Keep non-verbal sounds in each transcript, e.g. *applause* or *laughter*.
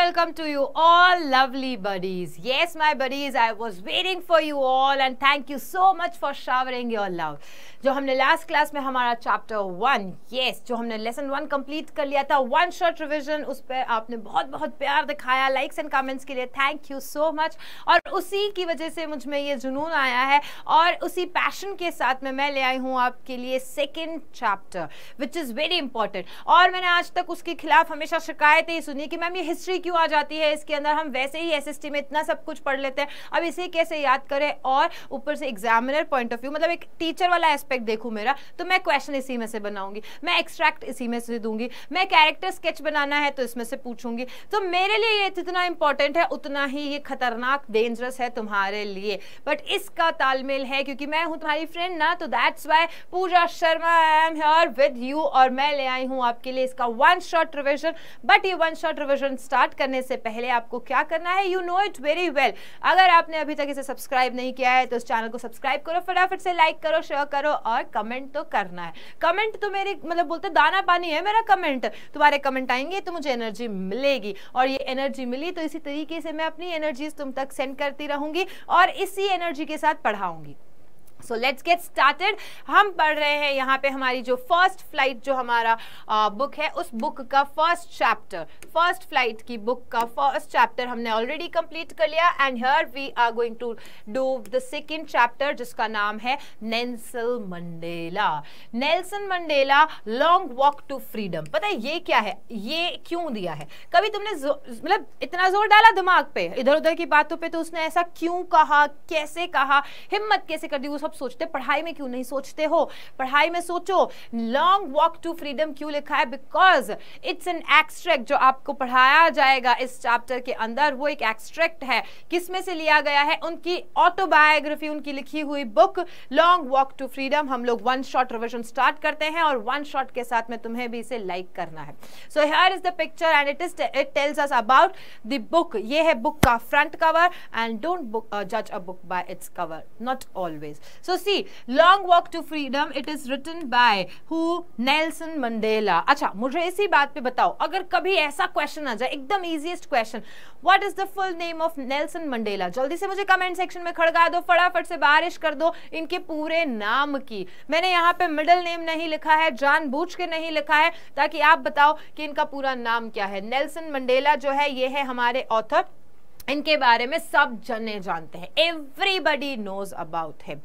welcome to you all lovely buddies. Yes, my buddies, I was waiting for you all and thank you so much for showering your love. जो हमने last class में हमारा chapter one yes जो हमने lesson one complete कर लिया था one shot revision उस पर आपने बहुत बहुत प्यार दिखाया लाइक्स एंड कमेंट्स के लिए थैंक यू सो मच और उसी की वजह से मुझ में ये जुनून आया है और उसी पैशन के साथ में मैं ले आई हूँ आपके लिए second chapter which is very important और मैंने आज तक उसके खिलाफ हमेशा शिकायतें सुनी कि मैम ये हिस्ट्री क्यों आ जाती है इसके अंदर हम वैसे ही एस में इतना सब कुछ पढ़ लेते हैं अब इसे कैसे याद करें और ऊपर से एग्जामिनर पॉइंट ऑफ व्यू मतलब एक टीचर वाला एस्पेक्ट देखूँ मेरा तो मैं क्वेश्चन इसी में से बनाऊंगी मैं एक्सट्रैक्ट इसी में से दूंगी मैं कैरेक्टर स्केच बनाना है तो इसमें से पूछूंगी तो मेरे लिए ये जितना इंपॉर्टेंट है उतना ही ये खतरनाक डेंजरस है तुम्हारे लिए बट इसका तालमेल है क्योंकि मैं हूँ तुम्हारी फ्रेंड ना तो that's why Pooja Sharma I am here with you और मैं ले आई हूँ आपके लिए इसका वन शॉर्ट रिविजन बट ये वन शॉर्ट रिविजन स्टार्ट करने से पहले आपको क्या करना है you know it very well अगर आपने अभी तक इसे सब्सक्राइब नहीं किया है तो इस चैनल को सब्सक्राइब करो फटाफट से लाइक करो शेयर करो और कमेंट तो करना है कमेंट तो मेरे मतलब बोलते दाना पानी है मेरा कमेंट तुम्हारे कमेंट आएंगे तो मुझे एनर्जी मिलेगी और ये एनर्जी मिली तो इसी तरीके से मैं अपनी एनर्जीज तुम तक सेंड करती रहूंगी और इसी एनर्जी के साथ पढ़ाऊंगी सो लेट्स गेट स्टार्टेड हम पढ़ रहे हैं यहाँ पे हमारी जो फर्स्ट फ्लाइट जो हमारा बुक है उस बुक का फर्स्ट चैप्टर फर्स्ट फ्लाइट की बुक का फर्स्ट चैप्टर हमने ऑलरेडी कंप्लीट कर लिया and here we are going to do the second chapter जिसका नाम है Nelson Mandela Nelson Mandela long walk to freedom पता है ये क्या है ये क्यों दिया है कभी तुमने मतलब इतना जोर डाला दिमाग पे इधर उधर की बातों पर तो उसने ऐसा क्यों कहा कैसे कहा हिम्मत कैसे कर दी वो सब सोचते पढ़ाई में क्यों नहीं सोचते हो पढ़ाई में सोचो लॉन्ग वॉक टू फ्रीडम क्यों लिखा है बिकॉज इट्स एन एक्सट्रैक्ट जो आपको पढ़ाया जाएगा इस चैप्टर के अंदर वो एक एक्सट्रैक्ट है किसमें से लिया गया है उनकी ऑटोबायोग्राफी उनकी लिखी हुई book long walk to freedom हम लोग वन शॉट रिविजन स्टार्ट करते हैं और वन शॉट के साथ में तुम्हें भी इसे लाइक like करना है so here is the picture and it is it tells us about the book ये है बुक का फ्रंट कवर एंड डोंट जज a book by its cover not always so see long walk to freedom it is written by who Nelson Mandela अच्छा मुझे इसी बात पे बताओ अगर कभी ऐसा क्वेश्चन आ जाए एकदम easiest question what is the full name of Nelson Mandela जल्दी से मुझे कमेंट सेक्शन में खड़गा दो फटाफट से बारिश कर दो इनके पूरे नाम की मैंने यहाँ पे मिडल नेम नहीं लिखा है जानबूझ के नहीं लिखा है ताकि आप बताओ कि इनका पूरा नाम क्या है नेल्सन मंडेला जो है ये है हमारे ऑथर इनके बारे में सब जने जानते हैं एवरीबडी नोज अबाउट हिम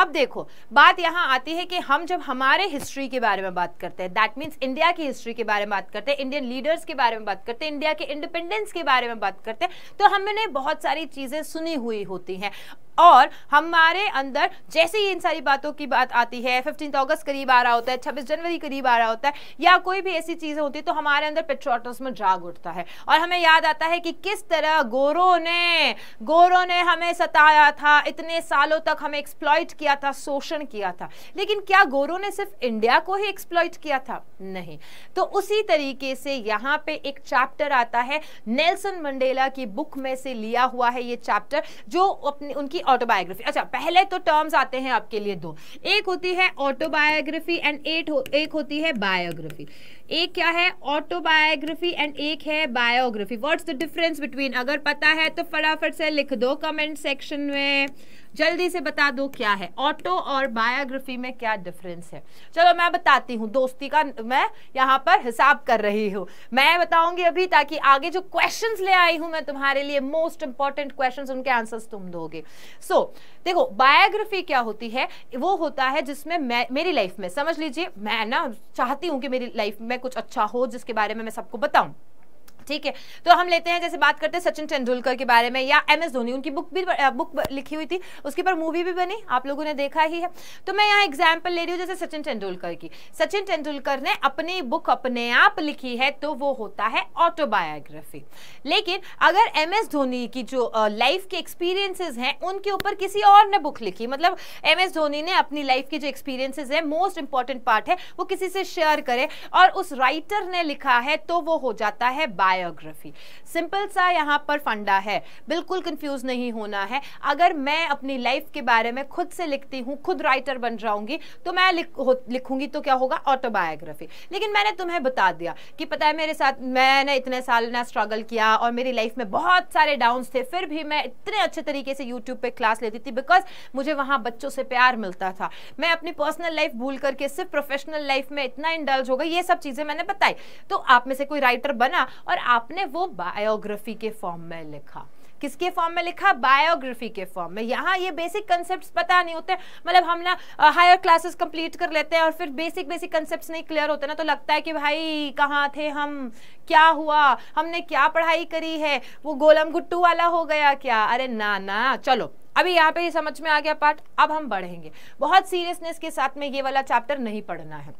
अब देखो बात यहाँ आती है कि हम जब हमारे हिस्ट्री के बारे में बात करते हैं दैट मीन्स इंडिया की हिस्ट्री के बारे में बात करते हैं इंडियन लीडर्स के बारे में बात करते हैं इंडिया के इंडिपेंडेंस के बारे में बात करते हैं तो हमने बहुत सारी चीज़ें सुनी हुई होती हैं और हमारे अंदर जैसे ही इन सारी बातों की बात आती है फिफ्टीन अगस्त करीब आ रहा होता है छब्बीस जनवरी करीब आ रहा होता है या कोई भी ऐसी चीज़ होती है तो हमारे अंदर पेट्रोटिज्म जाग उठता है और हमें याद आता है कि किस तरह गोरों ने गोरों ने हमें सताया था इतने सालों तक हमें एक्सप्लॉयट किया था शोषण किया था लेकिन क्या गोरों ने सिर्फ इंडिया को ही एक्सप्लॉयट किया था नहीं तो उसी तरीके से यहाँ पे एक चैप्टर आता है नेल्सन मंडेला की बुक में से लिया हुआ है ये चैप्टर जो अपनी उनकी ऑटोबायोग्राफी अच्छा पहले तो टर्म्स आते हैं आपके लिए दो एक होती है ऑटोबायोग्राफी एंड एट हो, एक होती है बायोग्राफी एक क्या है ऑटोबायोग्राफी एंड एक है biography what's the difference between अगर पता है तो फटाफट से लिख दो कमेंट सेक्शन में जल्दी से बता दो क्या है ऑटो और बायोग्राफी में क्या डिफरेंस है चलो मैं बताती हूँ दोस्ती का मैं यहाँ पर हिसाब कर रही हूँ मैं बताऊंगी अभी ताकि आगे जो क्वेश्चन ले आई हूँ मैं तुम्हारे लिए मोस्ट इंपॉर्टेंट क्वेश्चन उनके आंसर तुम दोगे सो so, देखो बायोग्राफी क्या होती है वो होता है जिसमें मैं मेरी लाइफ में समझ लीजिए मैं ना चाहती हूँ कि मेरी लाइफ में कुछ अच्छा हो जिसके बारे में मैं सबको बताऊँ ठीक है तो हम लेते हैं जैसे बात करते हैं सचिन तेंदुलकर के बारे में या एम एस धोनी उनकी बुक भी बुक लिखी हुई थी उसके ऊपर मूवी भी बनी आप लोगों ने देखा ही है तो मैं यहाँ एग्जाम्पल ले रही हूँ जैसे सचिन तेंदुलकर की सचिन तेंदुलकर ने अपनी बुक अपने आप लिखी है तो वो होता है ऑटोबायोग्राफी लेकिन अगर एम एस धोनी की जो लाइफ के एक्सपीरियंसेस हैं उनके ऊपर किसी और ने बुक लिखी मतलब एम एस धोनी ने अपनी लाइफ के जो एक्सपीरियंसेस हैं मोस्ट इंपॉर्टेंट पार्ट है वो किसी से शेयर करे और उस राइटर ने लिखा है तो वो हो जाता है बायो बायोग्राफी सिंपल सा यहाँ पर फंडा है बिल्कुल कंफ्यूज नहीं होना है अगर मैं अपनी लाइफ के बारे में खुद से लिखती हूँ खुद राइटर बन जाऊंगी तो मैं लिख, लिखूंगी तो क्या होगा ऑटोबायोग्राफी लेकिन मैंने तुम्हें बता दिया कि पता है मेरे साथ मैंने इतने साल ना स्ट्रगल किया और मेरी लाइफ में बहुत सारे डाउन्स थे फिर भी मैं इतने अच्छे तरीके से यूट्यूब पर क्लास लेती थी बिकॉज मुझे वहाँ बच्चों से प्यार मिलता था मैं अपनी पर्सनल लाइफ भूल करके सिर्फ प्रोफेशनल लाइफ में इतना इंडल्ज होगा ये सब चीज़ें मैंने बताई तो आप में से कोई राइटर बना और आपने वो बायोग्राफी के फॉर्म में लिखा किसके फॉर्म में लिखा बायोग्राफी के फॉर्म में यहाँ ये बेसिक कंसेप्ट्स पता नहीं होते मतलब हम ना हायर क्लासेस कंप्लीट कर लेते हैं और फिर बेसिक बेसिक कंसेप्ट्स नहीं क्लियर होते ना तो लगता है कि भाई कहाँ थे हम क्या हुआ हमने क्या पढ़ाई करी है वो गोलम गुट्टू वाला हो गया क्या अरे ना ना चलो अभी यहाँ पे समझ में आ गया पार्ट अब हम बढ़ेंगे बहुत सीरियसनेस के साथ में ये वाला चैप्टर नहीं पढ़ना है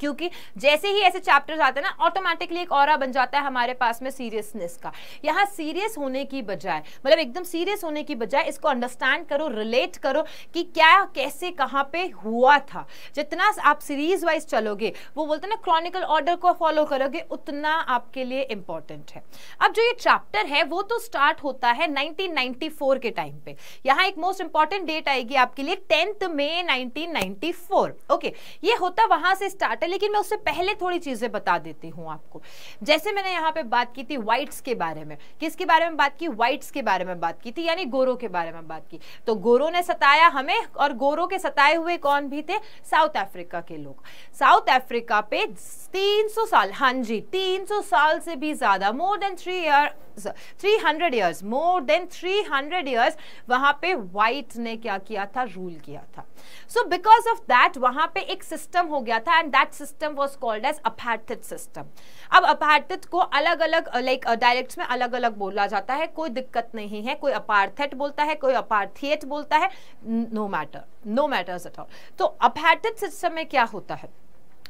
क्योंकि जैसे ही ऐसे चैप्टर्स आते हैं ना ऑटोमेटिकली एक और बन जाता है हमारे पास में सीरियसनेस का यहाँ सीरियस होने की बजाय मतलब एकदम सीरियस होने की बजाय इसको अंडरस्टैंड करो रिलेट करो कि क्या कैसे कहाँ पे हुआ था जितना आप सीरीज वाइज चलोगे वो बोलते ना क्रॉनिकल ऑर्डर को फॉलो करोगे उतना आपके लिए इंपॉर्टेंट है अब जो ये चैप्टर है वो तो स्टार्ट होता है 1994 के टाइम पे यहाँ एक मोस्ट इंपॉर्टेंट डेट आएगी आपके लिए टेंथ मे 1994 ओके okay, ये होता वहां से स्टार्ट लेकिन मैं उससे पहले थोड़ी चीज़ें बता देती हूँ आपको जैसे मैंने यहाँ पे बात की थी वाइट्स के बारे में किसके बारे में बात की वाइट्स के बारे में बात की थी यानी गोरो के बारे में बात की तो गोरो ने सताया हमें और गोरो के सताए हुए कौन भी थे साउथ अफ्रीका के लोग साउथ अफ्रीका पे तीन साल हाँ जी तीन साल से भी ज़्यादा more than three year 300 hundred years more than 300 years वहां पे व्हाइट ने क्या किया था रूल किया था सो बिकॉज ऑफ दैट वहां पे एक सिस्टम हो गया था and that system was called as apartheid system अब अपैथित को अलग अलग लाइक डायलेक्ट्स में अलग अलग बोला जाता है कोई दिक्कत नहीं है कोई अपार्थेट बोलता है कोई अपार्थियट बोलता है no matter no matters at all तो अपैथित सिस्टम में क्या होता है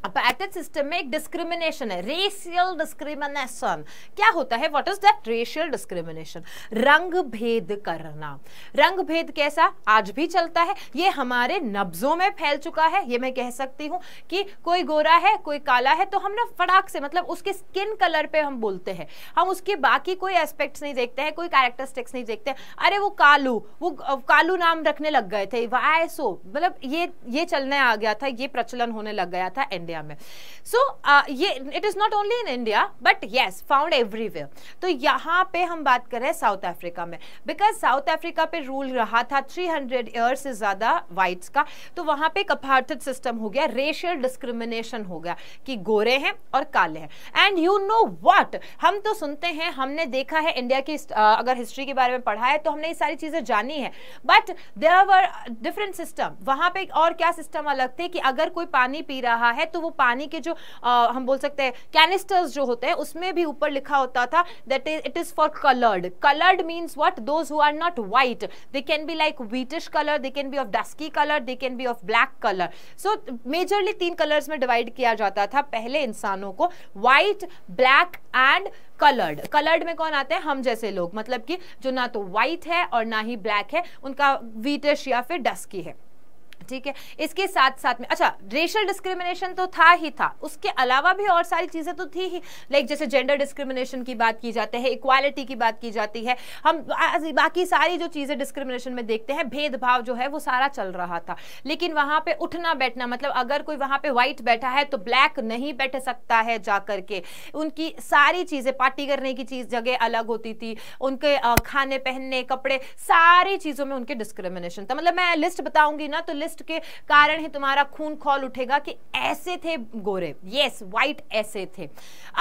पैटर्न सिस्टम में एक डिस्क्रिमिनेशन है रेशियल डिस्क्रिमिनेशन क्या होता है what is that racial discrimination रंग भेद करना रंग भेद कैसा आज भी चलता है ये हमारे नब्जों में फैल चुका है ये मैं कह सकती हूँ कि कोई गोरा है कोई काला है तो हम ना फटाक से मतलब उसके स्किन कलर पे हम बोलते हैं हम उसके बाकी कोई एस्पेक्ट्स नहीं देखते हैं कोई कैरेक्टरिस्टिक्स नहीं देखते अरे वो कालू वो कालू नाम रखने लग गए थे वायसो मतलब ये ये चलने आ गया था ये प्रचलन होने लग गया था एंड इंडिया में सो so, ये it is not only in India but yes found everywhere तो यहाँ पे हम बात कर रहे हैं साउथ अफ्रीका में बिकॉज साउथ अफ्रीका पे रूल रहा था 300 हंड्रेड ईयर्स से ज़्यादा वाइट्स का तो वहां पे एक अपार्थित सिस्टम हो गया रेशियल डिस्क्रिमिनेशन हो गया कि गोरे हैं और काले हैं एंड यू नो वॉट हम तो सुनते हैं हमने देखा है इंडिया की uh, अगर हिस्ट्री के बारे में पढ़ा है तो हमने ये सारी चीज़ें जानी है but there were different system वहां पे और क्या सिस्टम अलग थे कि अगर कोई पानी पी रहा है तो वो पानी के जो आ, हम बोल सकते हैं कैनिस्टर्स जो होते हैं उसमें भी ऊपर लिखा होता था that is it is for coloured coloured means what those who are not white they can be like wheatish colour they can be of dusky colour they can be of black colour so majorly तीन colours में divide किया जाता था पहले इंसानों को white black and coloured coloured में कौन आते हैं हम जैसे लोग मतलब कि जो ना तो व्हाइट है और ना ही ब्लैक है उनका वीटिश या फिर डस्की है ठीक है इसके साथ साथ में अच्छा रेशल डिस्क्रिमिनेशन तो था ही था उसके अलावा भी और सारी चीज़ें तो थी ही लाइक जैसे जेंडर डिस्क्रिमिनेशन की बात की जाती है इक्वालिटी की बात की जाती है हम बाकी सारी जो चीज़ें डिस्क्रिमिनेशन में देखते हैं भेदभाव जो है वो सारा चल रहा था लेकिन वहां पर उठना बैठना मतलब अगर कोई वहां पर व्हाइट बैठा है तो ब्लैक नहीं बैठ सकता है जाकर के उनकी सारी चीज़ें पार्टी करने की चीज़ जगह अलग होती थी उनके खाने पहनने कपड़े सारी चीज़ों में उनके डिस्क्रिमिनेशन था मतलब मैं लिस्ट बताऊंगी ना तो लिस्ट टेस्ट के कारण ही तुम्हारा खून खोल उठेगा कि ऐसे थे गोरे यस वाइट ऐसे थे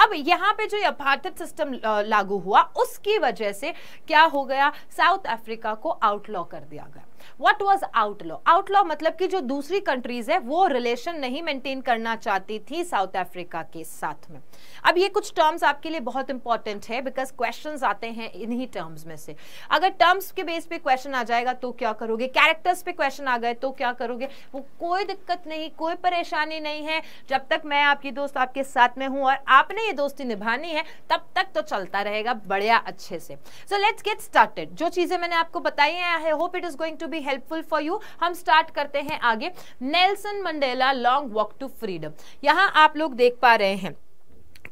अब यहां पे जो अपार्थित सिस्टम लागू हुआ उसकी वजह से क्या हो गया साउथ अफ्रीका को आउटलॉ कर दिया गया वट वॉज आउटलॉ आउटलॉ मतलब कि जो दूसरी कंट्रीज है वो रिलेशन नहीं मेंटेन करना चाहती थी साउथ अफ्रीका के साथ में अब ये कुछ टर्म्स आपके लिए बहुत इंपॉर्टेंट है बिकॉज क्वेश्चन आते हैं इन्हीं टर्म्स में से अगर टर्म्स के बेस पे क्वेश्चन आ जाएगा तो क्या करोगे कैरेक्टर्स पे क्वेश्चन आ गए तो क्या करोगे वो कोई दिक्कत नहीं कोई परेशानी नहीं है जब तक मैं आपकी दोस्त आपके साथ में हूं और आपने ये दोस्ती निभानी है तब तक तो चलता रहेगा बढ़िया अच्छे से सो लेट्स गेट स्टार्टेड जो चीजें मैंने आपको बताई है I hope it is going to be helpful for you हम स्टार्ट करते हैं आगे Nelson Mandela long walk to freedom यहाँ आप लोग देख पा रहे हैं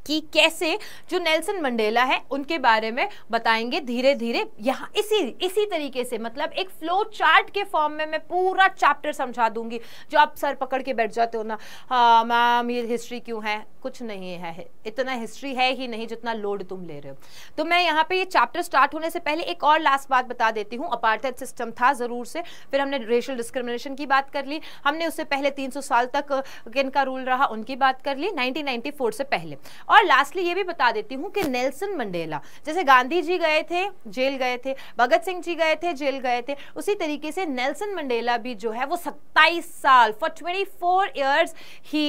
कि कैसे जो नेल्सन मंडेला है उनके बारे में बताएंगे धीरे धीरे यहाँ इसी इसी तरीके से मतलब एक फ्लो चार्ट के फॉर्म में मैं पूरा चैप्टर समझा दूंगी जो आप सर पकड़ के बैठ जाते हो ना हाँ मैम ये हिस्ट्री क्यों है कुछ नहीं है इतना हिस्ट्री है ही नहीं जितना लोड तुम ले रहे हो तो मैं यहाँ पे ये चैप्टर स्टार्ट होने से पहले एक और लास्ट बात बता देती हूँ अपार्थाइड सिस्टम था ज़रूर से फिर हमने रेशल डिस्क्रिमिनेशन की बात कर ली हमने उससे पहले तीन साल तक किन का रूल रहा उनकी बात कर ली नाइनटीन से पहले और और लास्टली ये भी बता देती हूँ कि नेल्सन मंडेला जैसे गांधी जी गए थे जेल गए थे भगत सिंह जी गए थे जेल गए थे उसी तरीके से नेल्सन मंडेला भी जो है वो सत्ताईस साल for twenty four years he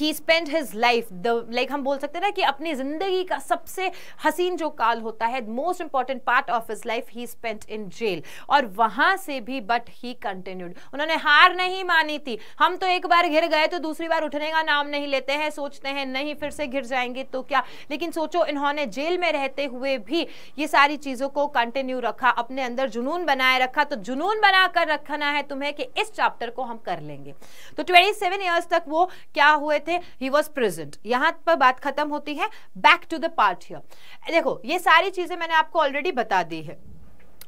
he spend his life the like हम बोल सकते हैं ना कि अपनी जिंदगी का सबसे हसीन जो काल होता है most important part of his life he spent in jail और वहां से भी बट ही कंटिन्यूड उन्होंने हार नहीं मानी थी हम तो एक बार घिर गए तो दूसरी बार उठने का नाम नहीं लेते हैं सोचते हैं नहीं फिर से घिर जाएंगे तो क्या लेकिन सोचो इन्होंने जेल में रहते हुए भी ये सारी चीज़ों को कंटिन्यू रखा अपने अंदर जुनून बनाए रखा तो जुनून बनाकर रखना है तुम्हें कि इस चैप्टर को हम कर लेंगे तो ट्वेंटी सेवन तक वो क्या हुए थे ही वॉज प्रेजेंट यहां पर बात खत्म होती है बैक टू द पार्ट देखो ये सारी चीज़ें मैंने आपको ऑलरेडी बता दी है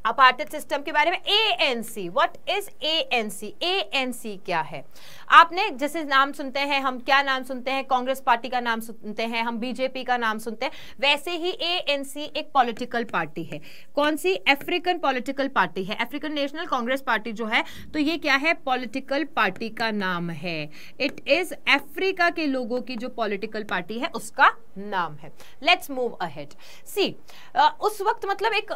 अपार्टेड सिस्टम के बारे में A N C what is A A N C N C क्या है आपने जैसे नाम सुनते हैं हम क्या नाम सुनते हैं कांग्रेस पार्टी का नाम सुनते हैं हम बीजेपी का नाम सुनते हैं वैसे ही ए एन सी एक पॉलिटिकल पार्टी है कौन सी अफ्रीकन पॉलिटिकल पार्टी है अफ्रीकन नेशनल कांग्रेस पार्टी जो है तो ये क्या है पॉलिटिकल पार्टी का नाम है इट इज अफ्रीका के लोगों की जो पॉलिटिकल पार्टी है उसका नाम है लेट्स मूव अहेड सी उस वक्त मतलब एक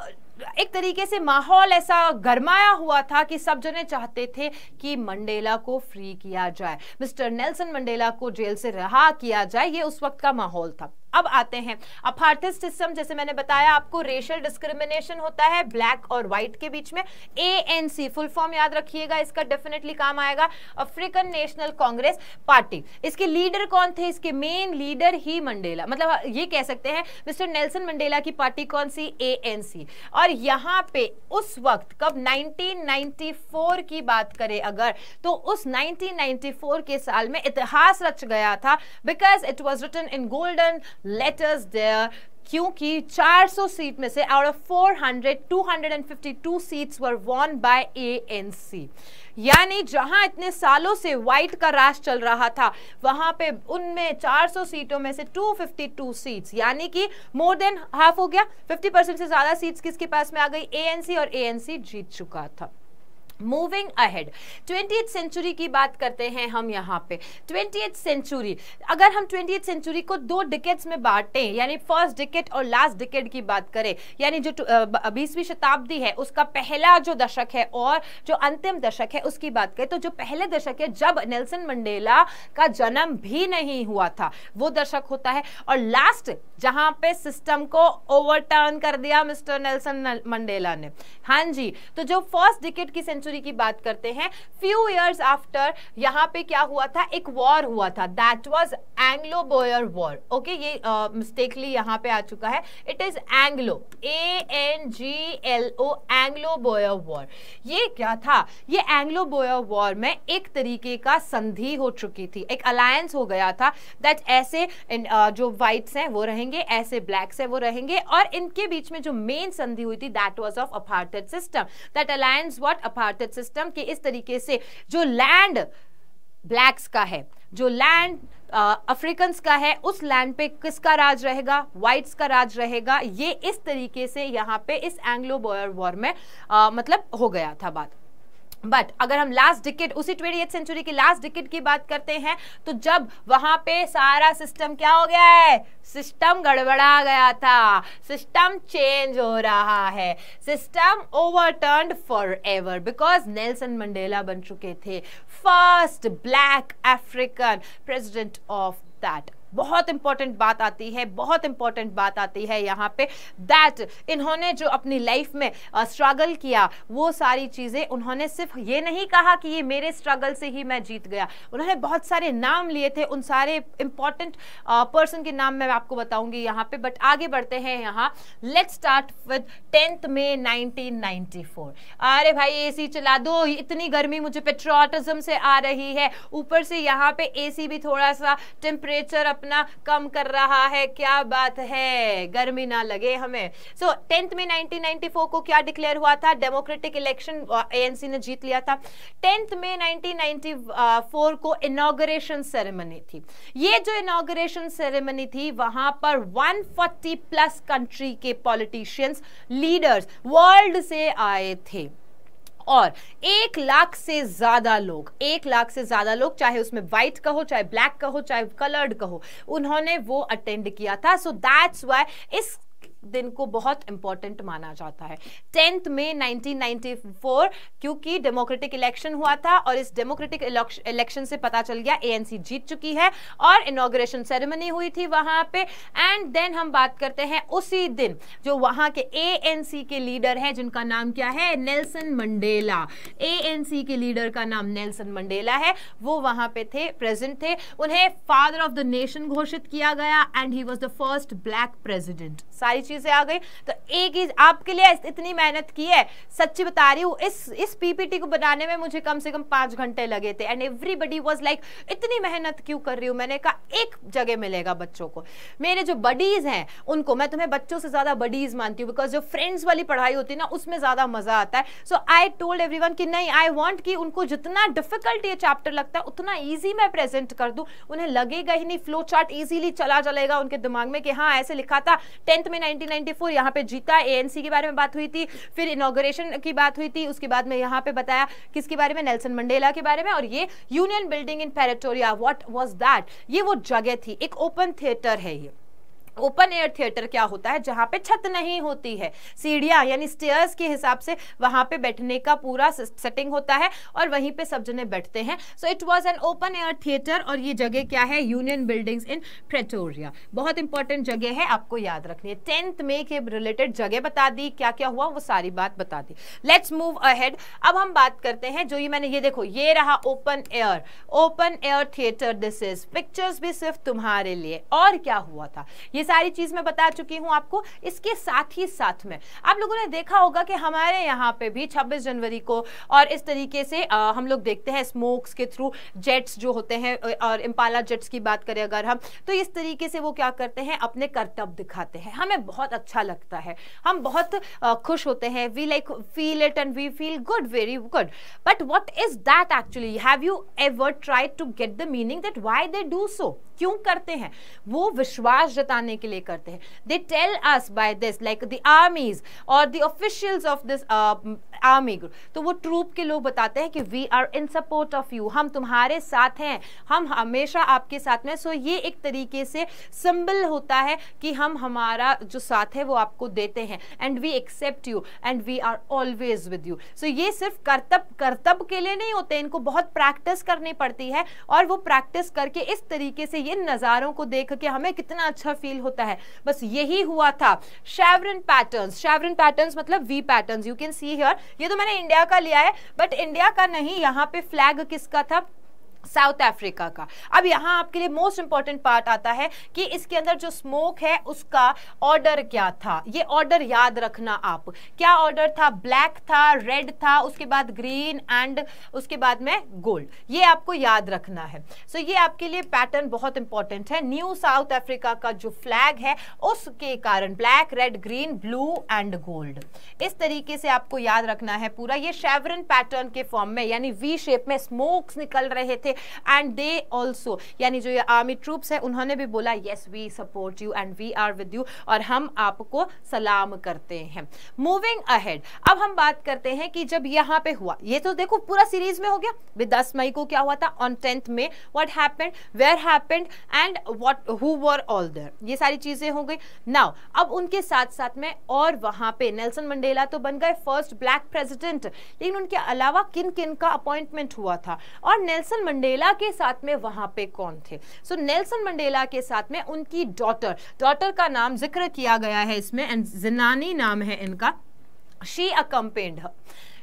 एक तरीके से माहौल ऐसा गरमाया हुआ था कि सब जने चाहते थे कि मंडेला को फ्री किया जाए मिस्टर नेल्सन मंडेला को जेल से रहा किया जाए ये उस वक्त का माहौल था अब आते हैं अपार्थिस सिस्टम जैसे मैंने बताया आपको रेशियल डिस्क्रिमिनेशन होता है ब्लैक और व्हाइट के बीच में A N C full form याद रखिएगा इसका डेफिनेटली काम आएगा अफ्रीकन नेशनल कांग्रेस पार्टी इसके लीडर कौन थे इसके मेन लीडर ही मंडेला मतलब ये कह सकते हैं मिस्टर नेल्सन मंडेला की पार्टी कौन सी ए एन सी और यहाँ पे उस वक्त कब 1994 की बात करें अगर तो उस 1994 के साल में इतिहास रच गया था because it was written in golden letters there क्योंकि 400 सीट में से out of 400 252 seats were won by ANC यानी जहां इतने सालों से व्हाइट का राज चल रहा था वहां पे उनमें 400 सीटों में से 252 सीट्स यानी कि मोर देन हाफ हो गया 50 परसेंट से ज्यादा सीट्स किसके पास में आ गई एएनसी और एएनसी जीत चुका था मूविंग अहेड ट्वेंटी सेंचुरी की बात करते हैं हम यहाँ पे ट्वेंटी सेंचुरी अगर हम ट्वेंटी सेंचुरी को दो डिकेट्स में बांटें यानी फर्स्ट डिकेट और लास्ट डिकेट की बात करें यानी जो बीसवीं शताब्दी है उसका पहला जो दशक है और जो अंतिम दशक है उसकी बात करें तो जो पहले दशक है जब नेल्सन मंडेला का जन्म भी नहीं हुआ था वो दशक होता है और लास्ट जहाँ पे सिस्टम को ओवरटर्न कर दिया मिस्टर नेल्सन मंडेला ने हाँ जी तो जो फर्स्ट डिकेट की सेंचुरी सेंचुरी की बात करते हैं फ्यू ईयर्स आफ्टर यहाँ पे क्या हुआ था एक वॉर हुआ था that was Anglo Boer war okay ये मिस्टेकली uh, यहाँ पे आ चुका है it is Anglo A N G L O Anglo Boer war ये क्या था ये एंग्लो बोयर वॉर में एक तरीके का संधि हो चुकी थी एक अलायंस हो गया था दैट ऐसे इन, uh, जो वाइट्स हैं वो रहेंगे ऐसे ब्लैक्स हैं वो रहेंगे और इनके बीच में जो मेन संधि हुई थी that was of apartheid system that alliance what apart carted system के इस तरीके से जो लैंड ब्लैक्स का है जो लैंड अफ्रीकन का है उस लैंड पे किसका राज रहेगा वाइट्स का राज रहेगा ये इस तरीके से यहाँ पे इस एंग्लो बॉयर वॉर में आ, मतलब हो गया था बात बट अगर हम लास्ट डिकेट उसी ट्वेंटी सेंचुरी की लास्ट डिकेट की बात करते हैं तो जब वहां पे सारा सिस्टम क्या हो गया है सिस्टम गड़बड़ा गया था सिस्टम चेंज हो रहा है system overturn for ever because Nelson Mandela बन चुके थे first black African president of that बहुत इंपॉर्टेंट बात आती है बहुत इंपॉर्टेंट बात आती है यहाँ पे दैट इन्होंने जो अपनी लाइफ में स्ट्रगल किया वो सारी चीज़ें उन्होंने सिर्फ ये नहीं कहा कि ये मेरे स्ट्रगल से ही मैं जीत गया उन्होंने बहुत सारे नाम लिए थे उन सारे इंपॉर्टेंट पर्सन के नाम मैं आपको बताऊंगी यहाँ पे बट आगे बढ़ते हैं यहाँ let start with tenth May nineteen अरे भाई ए चला दो इतनी गर्मी मुझे पेट्रोटिज्म से आ रही है ऊपर से यहाँ पे ए भी थोड़ा सा टेम्परेचर अपना कम कर रहा है क्या बात है गर्मी ना लगे हमें सो so, टेंथ में 1994 को क्या डिक्लेयर हुआ था डेमोक्रेटिक इलेक्शन एएनसी ने जीत लिया था टेंथ में 1994 को इनोग्रेशन सेरेमनी थी ये जो इनोग्रेशन सेरेमनी थी वहां पर 140 प्लस कंट्री के पॉलिटिशियंस लीडर्स वर्ल्ड से आए थे और एक लाख से ज्यादा लोग एक लाख से ज्यादा लोग चाहे उसमें व्हाइट का हो चाहे ब्लैक का हो चाहे कलर्ड का हो उन्होंने वो अटेंड किया था सो दैट्स वाई इस दिन को बहुत इंपॉर्टेंट माना जाता है टेंथ में 1994 क्योंकि डेमोक्रेटिक इलेक्शन हुआ था और इस डेमोक्रेटिक इलेक्शन से पता चल गया एएनसी जीत चुकी है और इनोग्रेशन सेरेमनी हुई थी वहां पे एंड देन हम बात करते हैं उसी दिन जो वहां के एएनसी के लीडर हैं जिनका नाम क्या है नेल्सन मंडेला ए के लीडर का नाम नेल्सन मंडेला है वो वहां पे थे प्रेजेंट थे उन्हें फादर ऑफ द नेशन घोषित किया गया and he was the first black president सारी चीजें आ गई तो एक ही आपके लिए इतनी मेहनत की है सच्ची बता रही हूँ इस इस पीपीटी को बनाने में मुझे कम से कम पांच घंटे लगे थे एंड एवरीबडी वॉज लाइक इतनी मेहनत क्यों कर रही हूँ मैंने कहा एक जगह मिलेगा बच्चों को मेरे जो बडीज हैं उनको मैं तुम्हें बच्चों से ज्यादा बडीज मानती हूँ बिकॉज जो फ्रेंड्स वाली पढ़ाई होती है ना उसमें ज्यादा मजा आता है सो आई टोल्ड एवरी कि नहीं आई वॉन्ट कि उनको जितना डिफिकल्ट ये चैप्टर लगता है उतना ईजी मैं प्रेजेंट कर दूँ उन्हें लगेगा ही नहीं फ्लो चार्ट ईजिली चला चलेगा उनके दिमाग में कि हाँ ऐसे लिखा था टेंथ में नाइनटी 1994 यहाँ पे जीता एएनसी के बारे में बात हुई थी फिर इनोग्रेशन की बात हुई थी उसके बाद में यहाँ पे बताया किसके बारे में नेल्सन मंडेला के बारे में और ये union building in Pretoria what was that ये वो जगह थी एक ओपन थिएटर है ये ओपन एयर थिएटर क्या होता है जहां पे छत नहीं होती है सीढ़िया यानी स्टेयर्स के हिसाब से वहां पे बैठने का पूरा सेटिंग होता है और वहीं पे सब जने बैठते हैं so it was an open air theatre और ये जगह क्या है यूनियन बिल्डिंग्स इन प्रेटोरिया बहुत इंपॉर्टेंट जगह है आपको याद रखनी है टेंथ में के रिलेटेड जगह बता दी क्या क्या हुआ वो सारी बात बता दी लेट्स मूव अहेड अब हम बात करते हैं जो ये मैंने ये देखो ये रहा open air open air theatre this is pictures भी सिर्फ तुम्हारे लिए और क्या हुआ था ये सारी चीज मैं बता चुकी हूं आपको इसके साथ ही साथ में आप लोगों ने देखा होगा कि हमारे यहाँ पे भी 26 जनवरी को और इस तरीके से आ, हम लोग देखते हैं स्मोक्स के थ्रू जेट्स जो होते हैं और इम्पाला जेट्स की बात करें अगर हम तो इस तरीके से वो क्या करते हैं अपने कर्तव्य दिखाते हैं हमें बहुत अच्छा लगता है हम बहुत आ, खुश होते हैं we like feel it and we feel good very good but what is that actually have you ever try to get the meaning that why they do so क्यों करते हैं वो विश्वास जताने करने के लिए करते हैं they tell us by this like the armies और the officials of this army group तो वो ट्रूप के लोग बताते हैं कि we are in support of you हम तुम्हारे साथ हैं हम हमेशा आपके साथ में सो so ये एक तरीके से सिंबल होता है कि हम हमारा जो साथ है वो आपको देते हैं and we accept you and we are always with you so ये सिर्फ कर्तव्य कर्तव्य के लिए नहीं होते इनको बहुत प्रैक्टिस करनी पड़ती है और वो प्रैक्टिस करके इस तरीके से ये नज़ारों को देख के हमें कितना अच्छा फील होता है बस यही हुआ था शेवरन पैटर्न शेवरन पैटर्न मतलब V pattern you can see here ये तो मैंने इंडिया का लिया है बट इंडिया का नहीं यहाँ पे फ्लैग किसका था साउथ अफ्रीका का अब यहाँ आपके लिए मोस्ट इंपॉर्टेंट पार्ट आता है कि इसके अंदर जो स्मोक है उसका ऑर्डर क्या था ये ऑर्डर याद रखना आप क्या ऑर्डर था ब्लैक था रेड था उसके बाद ग्रीन एंड उसके बाद में गोल्ड ये आपको याद रखना है सो so, ये आपके लिए पैटर्न बहुत इंपॉर्टेंट है न्यू साउथ अफ्रीका का जो फ्लैग है उसके कारण black red green blue and gold इस तरीके से आपको याद रखना है पूरा ये शेवरन पैटर्न के फॉर्म में यानी वी शेप में स्मोक्स निकल रहे थे एंड दे ऑल्सो यानी जो ये आर्मी ट्रूप्स है उन्होंने भी बोला yes we support you and we are with you और हम आपको सलाम करते हैं मूविंग अहेड अब हम बात करते हैं कि जब यहाँ पे हुआ ये तो देखो पूरा सीरीज में हो गया भी दस मई को क्या हुआ था on tenth May what happened where happened and what who were all there ये सारी चीज़ें हो गई नाउ अब उनके साथ साथ में और वहां पे नेल्सन मंडेला तो बन गए फर्स्ट ब्लैक प्रेसिडेंट लेकिन उनके अलावा किन किन का अपॉइंटमेंट हुआ था और नेल्सन मंडेला मंडेला के साथ में वहां पे कौन थे सो नेल्सन मंडेला के साथ में उनकी डॉटर डॉटर का नाम जिक्र किया गया है इसमें एंड जिनानी नाम है इनका she accompanied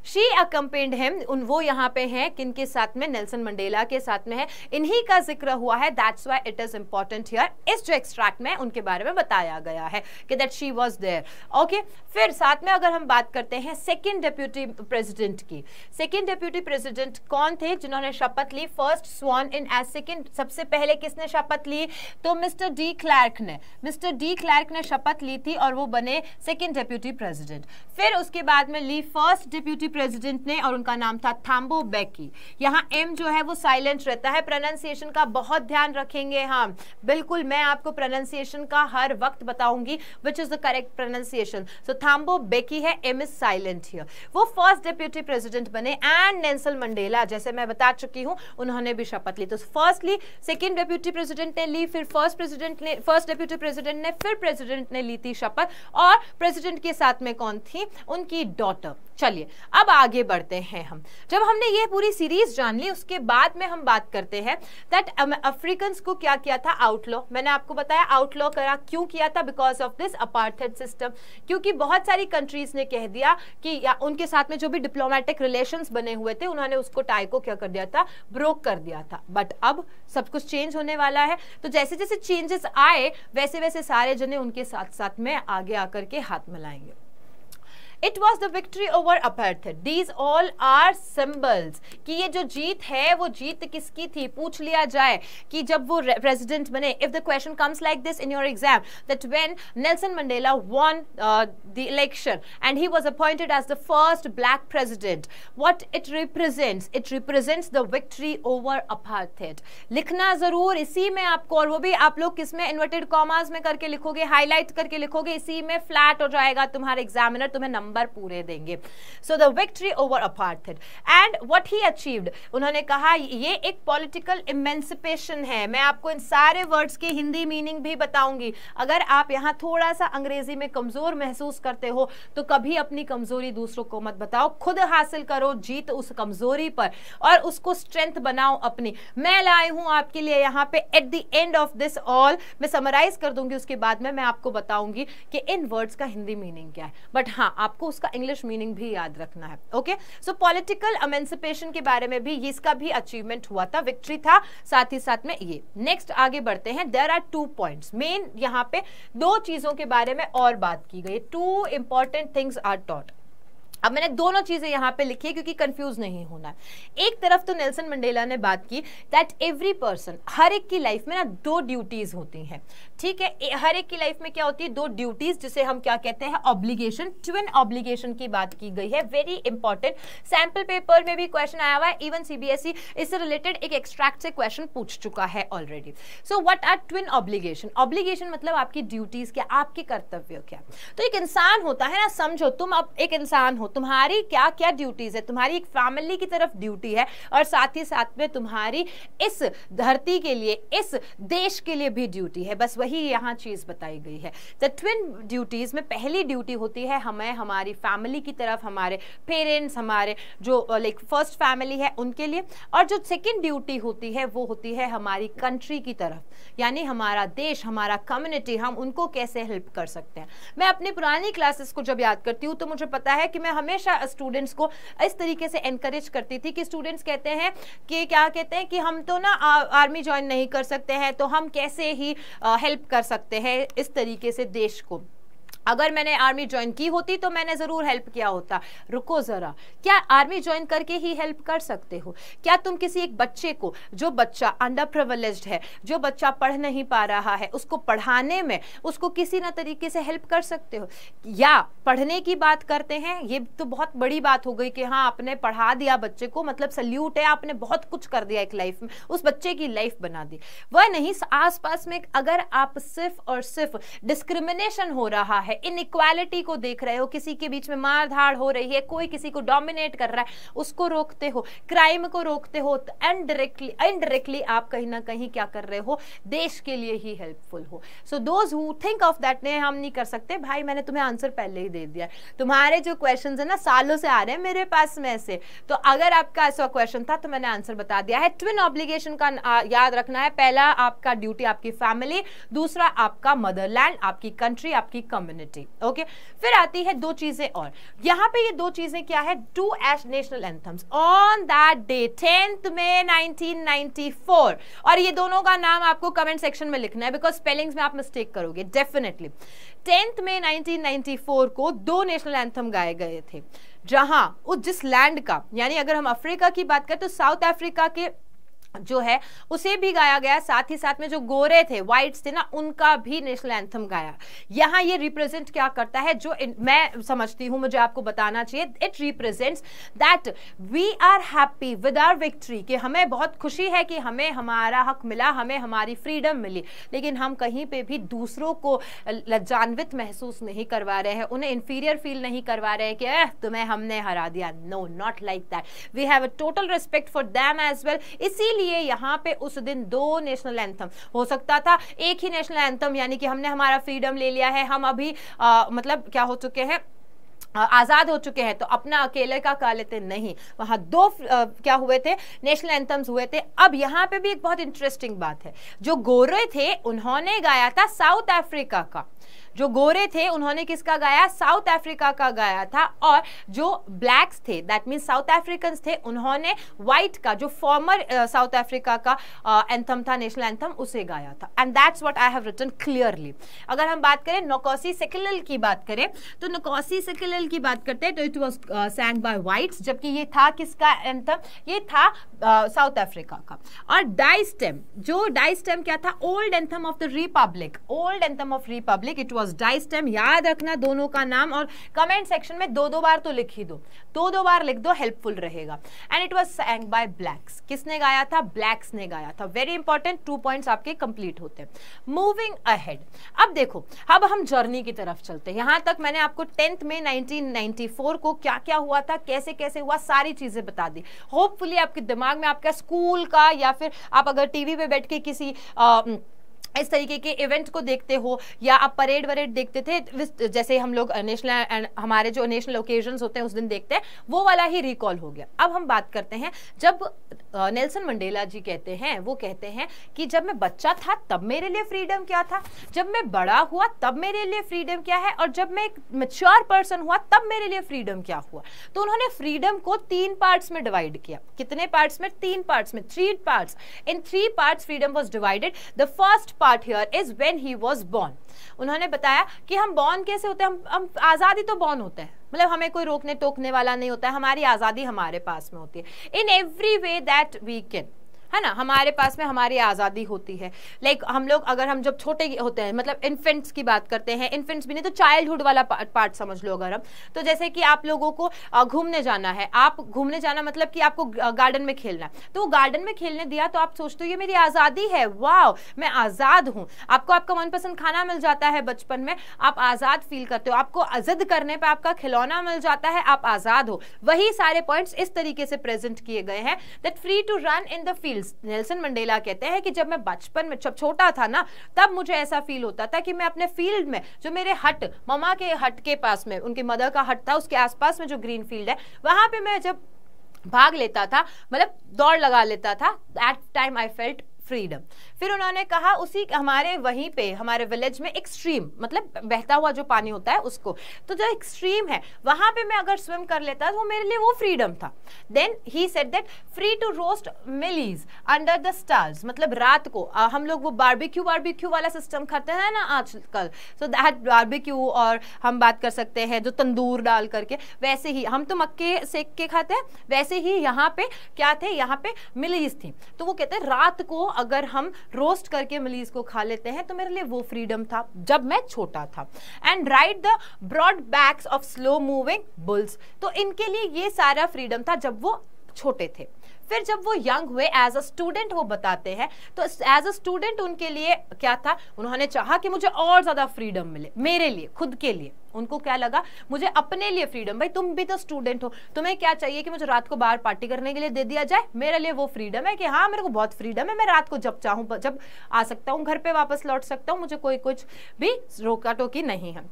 she accompanied him उन वो यहाँ पे हैं किन के साथ में नेल्सन मंडेला के साथ में है इन्हीं का जिक्र हुआ है that's why it is important here इस जो एक्सट्रैक्ट में उनके बारे में बताया गया है कि that she was there okay फिर साथ में अगर हम बात करते हैं सेकेंड डेप्यूटी प्रेजिडेंट की सेकेंड डेप्यूटी प्रेजिडेंट कौन थे जिन्होंने शपथ ली first sworn in as second सबसे पहले किसने शपथ ली तो मिस्टर डी क्लैर्क ने मिस्टर डी क्लैर्क ने शपथ ली थी और वो बने सेकेंड डेप्यूटी प्रेजिडेंट फिर उसके बाद में ली फर्स्ट डिप्यूटी प्रेसिडेंट ने और उनका नाम था थाम्बो बैकी यहाँ एम जो है वो साइलेंट रहता है प्रोनाउंसिएशन का बहुत ध्यान रखेंगे हम बिल्कुल मैं आपको प्रोनाउंसिएशन का हर वक्त बताऊंगी which is the correct pronunciation so Thabo Mbeki है एम इज साइलेंट हियर वो फर्स्ट डिप्यूटी प्रेसिडेंट बने एंड नेंसल मंडेला जैसे मैं बता चुकी हूँ उन्होंने भी शपथ ली तो फर्स्टली सेकेंड डिप्यूटी प्रेसिडेंट ने ली फिर फर्स्ट प्रेसिडेंट ने फर्स्ट डिप्यूटी प्रेसिडेंट ने फिर प्रेसिडेंट ने ली थी शपथ और प्रेसिडेंट के साथ में कौन थी उनकी डॉटर चलिए अब आगे बढ़ते हैं हम जब हमने ये पूरी सीरीज जान ली उसके बाद में हम बात करते हैं दैट अफ्रीकन um, को क्या किया था आउटलॉ मैंने आपको बताया आउटलॉ करा क्यों किया था because of this apartheid system क्योंकि बहुत सारी कंट्रीज ने कह दिया कि या उनके साथ में जो भी डिप्लोमेटिक रिलेशन बने हुए थे उन्होंने उसको टाई को क्या कर दिया था ब्रोक कर दिया था बट अब सब कुछ चेंज होने वाला है तो जैसे जैसे चेंजेस आए वैसे वैसे सारे जने उनके साथ साथ में आगे आकर के हाथ मिलाएंगे it was the victory over apartheid these all are symbols कि ये जो जीत है वो जीत किसकी थी पूछ लिया जाए कि जब वो प्रेजिडेंट बने if the question comes like this in your exam that when Nelson Mandela won the election and he was appointed as the first black president what it represents it represents the victory over over लिखना जरूर इसी में आपको और वो भी आप लोग किसमें इन्वर्टेड कॉमर्स में करके लिखोगे हाईलाइट करके लिखोगे इसी में फ्लैट हो जाएगा तुम्हारे एग्जामिनर तुम्हें नंबर नंबर पूरे देंगे so the victory over apartheid and what he achieved उन्होंने कहा ये एक पॉलिटिकल इमेंसिपेशन है मैं आपको इन सारे वर्ड्स की हिंदी मीनिंग भी बताऊंगी अगर आप यहाँ थोड़ा सा अंग्रेजी में कमजोर महसूस करते हो तो कभी अपनी कमजोरी दूसरों को मत बताओ खुद हासिल करो जीत उस कमजोरी पर और उसको स्ट्रेंथ बनाओ अपनी मैं लाए हूं आपके लिए यहां पे at the end of this all मैं समराइज कर दूंगी उसके बाद में मैं आपको बताऊंगी कि इन वर्ड्स का हिंदी मीनिंग क्या है बट हाँ आपको आपको उसका इंग्लिश मीनिंग भी याद रखना है ओके सो पॉलिटिकल अमेंसिपेशन के बारे में भी इसका भी अचीवमेंट हुआ था विक्ट्री था साथ ही साथ में ये नेक्स्ट आगे बढ़ते हैं there are two point main यहाँ पे दो चीजों के बारे में और बात की गई two important things are taught अब मैंने दोनों चीजें यहाँ पे लिखी है क्योंकि कंफ्यूज नहीं होना एक तरफ तो नेल्सन मंडेला ने बात की दैट एवरी पर्सन हर एक की लाइफ में ना दो ड्यूटीज होती हैं ठीक है हर एक की लाइफ में क्या होती है दो ड्यूटीज जिसे हम क्या कहते हैं ऑब्लिगेशन ट्विन ऑब्लिगेशन की बात की गई है वेरी इंपॉर्टेंट सैम्पल पेपर में भी क्वेश्चन आया हुआ है इवन सीबीएसई e इससे रिलेटेड एक एक्सट्रैक्ट से क्वेश्चन पूछ चुका है already so what are twin obligation obligation मतलब आपकी ड्यूटीज क्या आपके कर्तव्य क्या तो एक इंसान होता है ना समझो तुम अब एक इंसान होता तुम्हारी क्या क्या ड्यूटीज़ है तुम्हारी एक फैमिली की तरफ ड्यूटी है और साथ ही साथ में तुम्हारी इस धरती के लिए इस देश के लिए भी ड्यूटी है बस वही यहाँ चीज़ बताई गई है द ट्विन ड्यूटीज़ में पहली ड्यूटी होती है हमें हमारी फैमिली की तरफ हमारे पेरेंट्स हमारे जो लाइक फर्स्ट फैमिली है उनके लिए और जो सेकेंड ड्यूटी होती है वो होती है हमारी कंट्री की तरफ यानी हमारा देश हमारा कम्युनिटी हम उनको कैसे हेल्प कर सकते हैं मैं अपनी पुरानी क्लासेस को जब याद करती हूँ तो मुझे पता है कि मैं हमेशा स्टूडेंट्स को इस तरीके से इनक्रेज करती थी कि स्टूडेंट्स कहते हैं कि क्या कहते हैं कि हम तो ना आर्मी ज्वाइन नहीं कर सकते हैं तो हम कैसे ही हेल्प कर सकते हैं इस तरीके से देश को अगर मैंने आर्मी ज्वाइन की होती तो मैंने ज़रूर हेल्प किया होता रुको ज़रा क्या आर्मी ज्वाइन करके ही हेल्प कर सकते हो क्या तुम किसी एक बच्चे को जो बच्चा अंडर प्रिवलेज है जो बच्चा पढ़ नहीं पा रहा है उसको पढ़ाने में उसको किसी ना तरीके से हेल्प कर सकते हो या पढ़ने की बात करते हैं ये तो बहुत बड़ी बात हो गई कि हाँ आपने पढ़ा दिया बच्चे को मतलब सल्यूट है आपने बहुत कुछ कर दिया एक लाइफ में उस बच्चे की लाइफ बना दी वह नहीं आसपास में अगर आप सिर्फ और सिर्फ डिस्क्रिमिनेशन हो रहा है है इनइक्वालिटी को देख रहे हो किसी के बीच में मार धाड़ हो रही है कोई किसी को डोमिनेट कर रहा है उसको रोकते हो क्राइम को रोकते हो इनडायरेक्टली तो इनडायरेक्टली आप कहीं ना कहीं क्या कर रहे हो देश के लिए ही हेल्पफुल हो so those who think of that ने हम नहीं कर सकते भाई मैंने तुम्हें आंसर पहले ही दे दिया तुम्हारे जो क्वेश्चन है ना सालों से आ रहे हैं मेरे पास में से तो अगर आपका ऐसा क्वेश्चन था तो मैंने आंसर बता दिया है ट्विन ऑब्लिगेशन का याद रखना है पहला आपका ड्यूटी आपकी फैमिली दूसरा आपका मदरलैंड आपकी कंट्री आपकी कम्युनिटी यूनिटी ओके फिर आती है दो चीजें और यहाँ पे ये दो चीजें क्या है two as national anthems on that day tenth May 1994 और ये दोनों का नाम आपको कमेंट सेक्शन में लिखना है बिकॉज स्पेलिंग्स में आप मिस्टेक करोगे डेफिनेटली टेंथ में 1994 को दो नेशनल एंथम गाए गए थे जहां उस जिस लैंड का यानी अगर हम अफ्रीका की बात करें तो साउथ अफ्रीका के जो है उसे भी गाया गया साथ ही साथ में जो गोरे थे वाइट्स थे ना उनका भी नेशनल एंथम गाया यहाँ ये रिप्रेजेंट क्या करता है जो इन, मैं समझती हूं मुझे आपको बताना चाहिए it represents that we are happy with our victory कि हमें बहुत खुशी है कि हमें हमारा हक मिला हमें हमारी फ्रीडम मिली लेकिन हम कहीं पर भी दूसरों को लज्जान्वित महसूस नहीं करवा रहे हैं उन्हें इन्फीरियर फील नहीं करवा रहे हैं कि अः तुम्हें हमने हरा दिया no not like that we have a total respect for them as well इसीलिए इसीलिए यहाँ पे उस दिन दो नेशनल एंथम हो सकता था एक ही नेशनल एंथम यानी कि हमने हमारा फ्रीडम ले लिया है हम अभी आ, मतलब क्या हो चुके हैं आज़ाद हो चुके हैं तो अपना अकेले का कह लेते नहीं वहाँ दो आ, क्या हुए थे नेशनल एंथम्स हुए थे अब यहाँ पे भी एक बहुत इंटरेस्टिंग बात है जो गोरे थे उन्होंने गाया था साउथ अफ्रीका का जो गोरे थे उन्होंने किसका गाया साउथ अफ्रीका का गाया था और जो ब्लैक्स थे दैट मीन्स साउथ अफ्रीकन थे उन्होंने व्हाइट का जो फॉर्मर साउथ अफ्रीका का एंथम था नेशनल एंथम उसे गाया था and that's what I have written clearly अगर हम बात करें नकोसी सेकुलल की बात करें तो नकोसी सेकुलल की बात करते हैं तो it was sang by white जबकि ये था किसका एंथम ये था साउथ uh, अफ्रीका का और डाइस्टेम जो डाइस्टेम क्या था old anthem of the republic old anthem of republic it was Die Stem याद रखना दोनों का नाम और कमेंट सेक्शन में दो दो बार तो लिख ही दो दो दो बार लिख दो हेल्पफुल रहेगा and it was sang by blacks किसने गाया था ब्लैक्स ने गाया था वेरी इंपॉर्टेंट टू पॉइंट्स आपके कंप्लीट होते हैं मूविंग अहेड अब देखो अब हम जर्नी की तरफ चलते हैं यहां तक मैंने आपको टेंथ में 1994 को क्या क्या हुआ था कैसे कैसे हुआ सारी चीज़ें बता दी होपफुली आपके दिमाग में आपका स्कूल का या फिर आप अगर टीवी पे बैठ के किसी आ, इस तरीके के इवेंट को देखते हो या आप परेड वरेड देखते थे जैसे हम लोग नेशनल हमारे जो नेशनल ओकेजन होते हैं उस दिन देखते हैं वो वाला ही रिकॉल हो गया अब हम बात करते हैं जब नेल्सन मंडेला जी कहते हैं वो कहते हैं कि जब मैं बच्चा था तब मेरे लिए फ्रीडम क्या था जब मैं बड़ा हुआ तब मेरे लिए फ्रीडम क्या है और जब मैं एक मेच्योर पर्सन हुआ तब मेरे लिए फ्रीडम क्या हुआ तो उन्होंने फ्रीडम को तीन पार्ट्स में डिवाइड किया कितने पार्ट्स में तीन पार्ट्स में three parts in three parts freedom was divided the first part here is when he was born. उन्होंने बताया कि हम बॉर्न कैसे होते हैं हम हम आज़ादी तो बॉर्न होते हैं मतलब हमें कोई रोकने टोकने वाला नहीं होता है हमारी आज़ादी हमारे पास में होती है in every way that we can है ना हमारे पास में हमारी आज़ादी होती है लाइक like, हम लोग अगर हम जब छोटे होते हैं मतलब इन्फेंट्स की बात करते हैं इन्फेंट्स भी नहीं तो चाइल्डहुड वाला पार्ट समझ लो अगर हम तो जैसे कि आप लोगों को घूमने जाना है आप घूमने जाना मतलब कि आपको गार्डन में खेलना है तो गार्डन में खेलने दिया तो आप सोचते हो ये मेरी आज़ादी है वाह मैं आज़ाद हूँ आपको आपका मनपसंद खाना मिल जाता है बचपन में आप आज़ाद फील करते हो आपको आज़द करने पर आपका खिलौना मिल जाता है आप आज़ाद हो वही सारे पॉइंट्स इस तरीके से प्रेजेंट किए गए हैं that free to run in the field Nelson Mandela कहते हैं कि जब मैं बचपन में जब छोटा था ना तब मुझे ऐसा फील होता था कि मैं अपने फील्ड में जो मेरे हट ममा के हट के पास में उनके मदर का हट था उसके आसपास में जो ग्रीन फील्ड है वहां पे मैं जब भाग लेता था मतलब दौड़ लगा लेता था at time I felt freedom फिर उन्होंने कहा उसी हमारे वहीं पे हमारे विलेज में एक्सट्रीम मतलब बहता हुआ जो पानी होता है उसको तो जो एक्सट्रीम है वहां पे मैं अगर स्विम कर लेता तो मेरे लिए वो फ्रीडम था then he set that free to roast mealies under the stars मतलब रात को आ, हम लोग वो बारबेक्यू बारबेक्यू वाला सिस्टम करते हैं ना आजकल सो दैट बारबेक्यू और हम बात कर सकते हैं जो तंदूर डाल करके वैसे ही हम तो मक्के सेक के खाते हैं वैसे ही यहाँ पे क्या थे यहाँ पे मिलीज थी तो वो कहते हैं रात को अगर हम रोस्ट करके मलीज को खा लेते हैं तो मेरे लिए वो फ्रीडम था जब मैं छोटा था and ride the broad backs of slow moving bulls तो इनके लिए ये सारा फ्रीडम था जब वो छोटे थे फिर जब वो यंग हुए एज अ स्टूडेंट वो बताते हैं तो एज अ स्टूडेंट उनके लिए क्या था उन्होंने चाहा कि मुझे और ज़्यादा फ्रीडम मिले मेरे लिए खुद के लिए उनको क्या लगा मुझे अपने लिए फ्रीडम भाई तुम भी तो स्टूडेंट हो तुम्हें क्या चाहिए कि मुझे रात को बाहर पार्टी करने के लिए दे दिया जाए मेरे लिए वो फ्रीडम है कि हाँ मेरे को बहुत फ्रीडम है मैं रात को जब चाहूँ जब आ सकता हूँ घर पे वापस लौट सकता हूँ मुझे कोई कुछ भी रोका टोकी नहीं है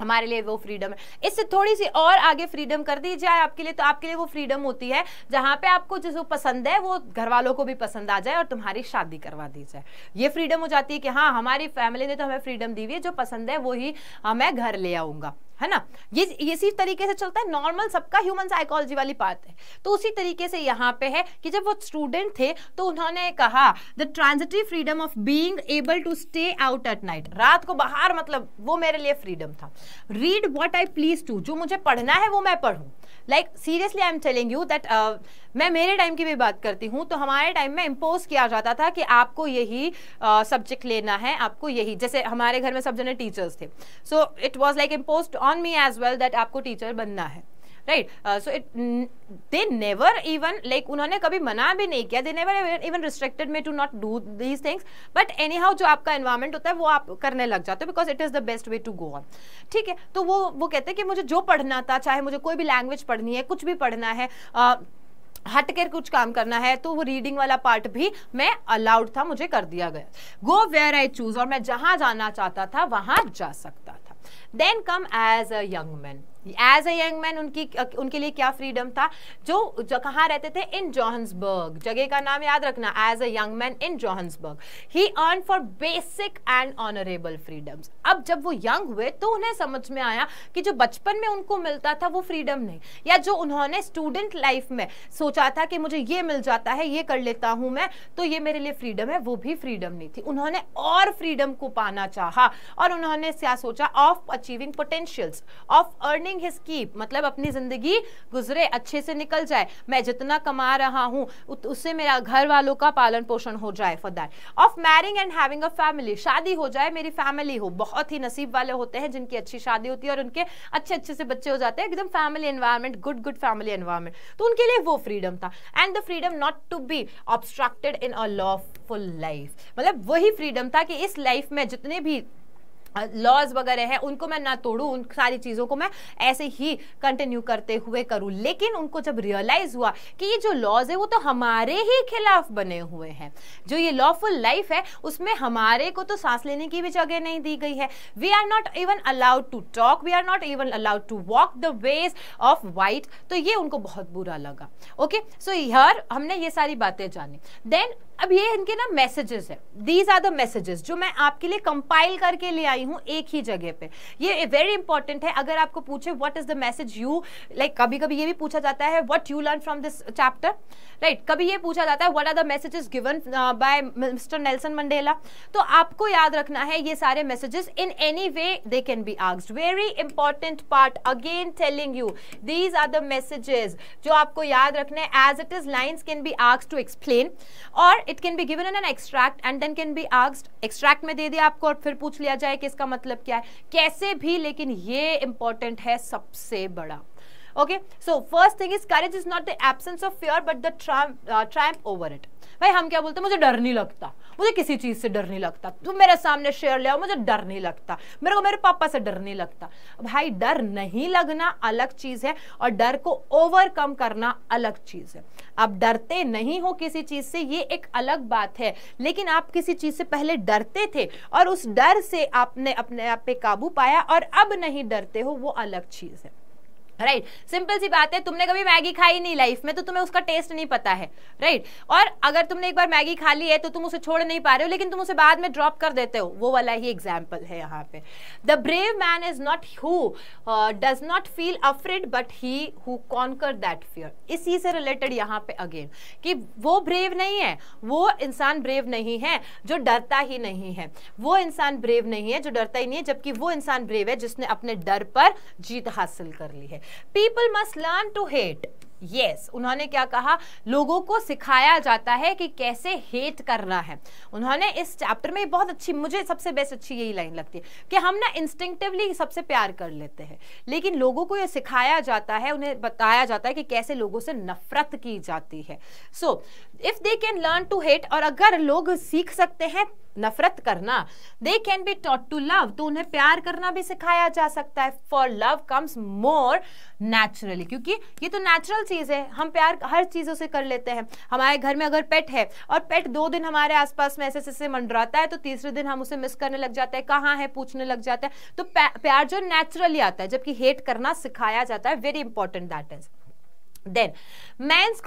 हमारे लिए वो फ्रीडम है इससे थोड़ी सी और आगे फ्रीडम कर दी जाए आपके लिए तो आपके लिए वो फ्रीडम होती है जहाँ पे आपको जिसको पसंद है वो घर वालों को भी पसंद आ जाए और तुम्हारी शादी करवा दी जाए ये फ्रीडम हो जाती है कि हाँ हमारी फैमिली ने तो हमें फ्रीडम दी हुई है जो पसंद है वो ही मैं घर ले आऊंगा है ना ये ये इसी तरीके से चलता है नॉर्मल सबका ह्यूमन साइकोलॉजी वाली बात है तो उसी तरीके से यहाँ पे है कि जब वो स्टूडेंट थे तो उन्होंने कहा the transitive freedom of being able to stay out at night रात को बाहर मतलब वो मेरे लिए फ्रीडम था read what I please to जो मुझे पढ़ना है वो मैं पढ़ूँ like seriously I am telling you that मैं मेरे टाइम की भी बात करती हूँ तो हमारे टाइम में इम्पोज किया जाता था कि आपको यही सब्जेक्ट uh, लेना है आपको यही जैसे हमारे घर में सब जने टीचर्स थे so it was like impose on me as well that आपको टीचर बनना है right so it they never even like उन्होंने कभी मना भी नहीं किया they never even restricted me to not do these things but anyhow जो आपका एनवायरमेंट होता है वो आप करने लग जाते हो because it is the best way to go on ठीक है तो वो वो कहते हैं कि मुझे जो पढ़ना था चाहे मुझे कोई भी लैंग्वेज पढ़नी है कुछ भी पढ़ना है हट कर कुछ काम करना है तो वो रीडिंग वाला पार्ट भी मैं अलाउड था मुझे कर दिया गया गो वेयर आई चूज और मैं जहां जाना चाहता था वहां जा सकता था then come as a young man as a young man उनकी उनके लिए क्या फ्रीडम था जो, जो कहाँ रहते थे इन जोहन्सबर्ग जगह का नाम याद रखना as a young man in Johannesburg he yearn for basic and honourable freedoms अब जब वो यंग हुए तो उन्हें समझ में आया कि जो बचपन में उनको मिलता था वो फ्रीडम नहीं या जो उन्होंने स्टूडेंट लाइफ में सोचा था कि मुझे ये मिल जाता है ये कर लेता हूं मैं तो ये मेरे लिए फ्रीडम है वो भी फ्रीडम नहीं थी उन्होंने और फ्रीडम को पाना चाहा और उन्होंने क्या सोचा of achieving potentials of earning his keep मतलब अपनी जिंदगी गुजरे अच्छे से निकल जाए मैं जितना कमा रहा हूं उससे मेरा घर वालों का पालन पोषण हो जाए for that of marrying and having a family शादी हो जाए मेरी फैमिली हो बहुत बहुत ही नसीब वाले होते हैं जिनकी अच्छी शादी होती है और उनके अच्छे अच्छे से बच्चे हो जाते हैं एकदम family environment good good family environment तो उनके लिए वो फ्रीडम था and the freedom not to be obstructed in a lawful life मतलब वही फ्रीडम था कि इस लाइफ में जितने भी लॉज वगैरह है उनको मैं ना तोड़ू उन सारी चीज़ों को मैं ऐसे ही कंटिन्यू करते हुए करूं लेकिन उनको जब रियलाइज हुआ कि ये जो लॉज है वो तो हमारे ही खिलाफ बने हुए हैं जो ये लॉफुल लाइफ है उसमें हमारे को तो सांस लेने की भी जगह नहीं दी गई है we are not even allowed to talk we are not even allowed to walk the ways of white तो ये उनको बहुत बुरा लगा ओके सो यार हमने ये सारी बातें जानी देन अब ये इनके ना मैसेजेस है दीज आर द मैसेजेस जो मैं आपके लिए कंपाइल करके ले आई हूँ एक ही जगह पे ये वेरी इंपॉर्टेंट है अगर आपको पूछे what is the message you like कभी कभी ये भी पूछा जाता है what you learn from this chapter right कभी ये पूछा जाता है what are the messages given by mister Nelson Mandela तो आपको याद रखना है ये सारे messages in any way they can be आग्स very important part again telling you these are the messages जो आपको याद रखना है as it is lines can be आग्स टू एक्सप्लेन और it can be given in an extract and then can be asked extract में दे दिया आपको और फिर पूछ लिया जाए कि इसका मतलब क्या है कैसे भी लेकिन ये इंपॉर्टेंट है सबसे बड़ा okay so first thing is courage is not the absence of fear but the triumph over it भाई हम क्या बोलते हैं मुझे डर नहीं लगता मुझे किसी चीज़ से डर नहीं लगता तुम मेरे सामने शेयर ले आओ मुझे डर नहीं लगता मेरे को मेरे पापा से डर नहीं लगता भाई डर नहीं लगना अलग चीज़ है और डर को ओवरकम करना अलग चीज़ है आप डरते नहीं हो किसी चीज़ से ये एक अलग बात है लेकिन आप किसी चीज़ से पहले डरते थे और उस डर से आपने अपने आप पे काबू पाया और अब नहीं डरते हो वो अलग चीज़ है राइट right. सिंपल सी बात है तुमने कभी मैगी खाई नहीं लाइफ में तो तुम्हें उसका टेस्ट नहीं पता है राइट right. और अगर तुमने एक बार मैगी खा ली है तो तुम उसे छोड़ नहीं पा रहे हो लेकिन तुम उसे बाद में ड्रॉप कर देते हो वो वाला ही एग्जाम्पल है यहाँ पे the brave man is not who does not feel afraid but he who conquer that fear इसी से रिलेटेड यहाँ पे अगेन कि वो ब्रेव नहीं है वो इंसान ब्रेव नहीं है जो डरता ही नहीं है वो इंसान ब्रेव नहीं है जो डरता ही नहीं है जबकि वो इंसान ब्रेव है जिसने अपने डर पर जीत हासिल कर ली है people must learn to hate yes yes, उन्होंने क्या कहा लोगों को सिखाया जाता है कि कैसे हेट करना है उन्होंने इस चैप्टर में बहुत अच्छी मुझे सबसे बेस्ट अच्छी यही लाइन लगती है कि हम ना इंस्टिंक्टिवली सबसे प्यार कर लेते हैं लेकिन लोगों को ये सिखाया जाता है उन्हें बताया जाता है कि कैसे लोगों से नफरत की जाती है so if they can learn to hate और अगर लोग सीख सकते हैं नफरत करना they can be taught to love तो उन्हें प्यार करना भी सिखाया जा सकता है for love comes more naturally क्योंकि ये तो नेचुरल चीज़ है हम प्यार हर चीज़ों से कर लेते हैं हमारे घर में अगर पेट है और पेट दो दिन हमारे आसपास में ऐसे ऐसे मंडराता है तो तीसरे दिन हम उसे मिस करने लग जाते हैं कहाँ है पूछने लग जाते हैं तो प्यार जो नेचुरली आता है जबकि हेट करना सिखाया जाता है very important that is then man's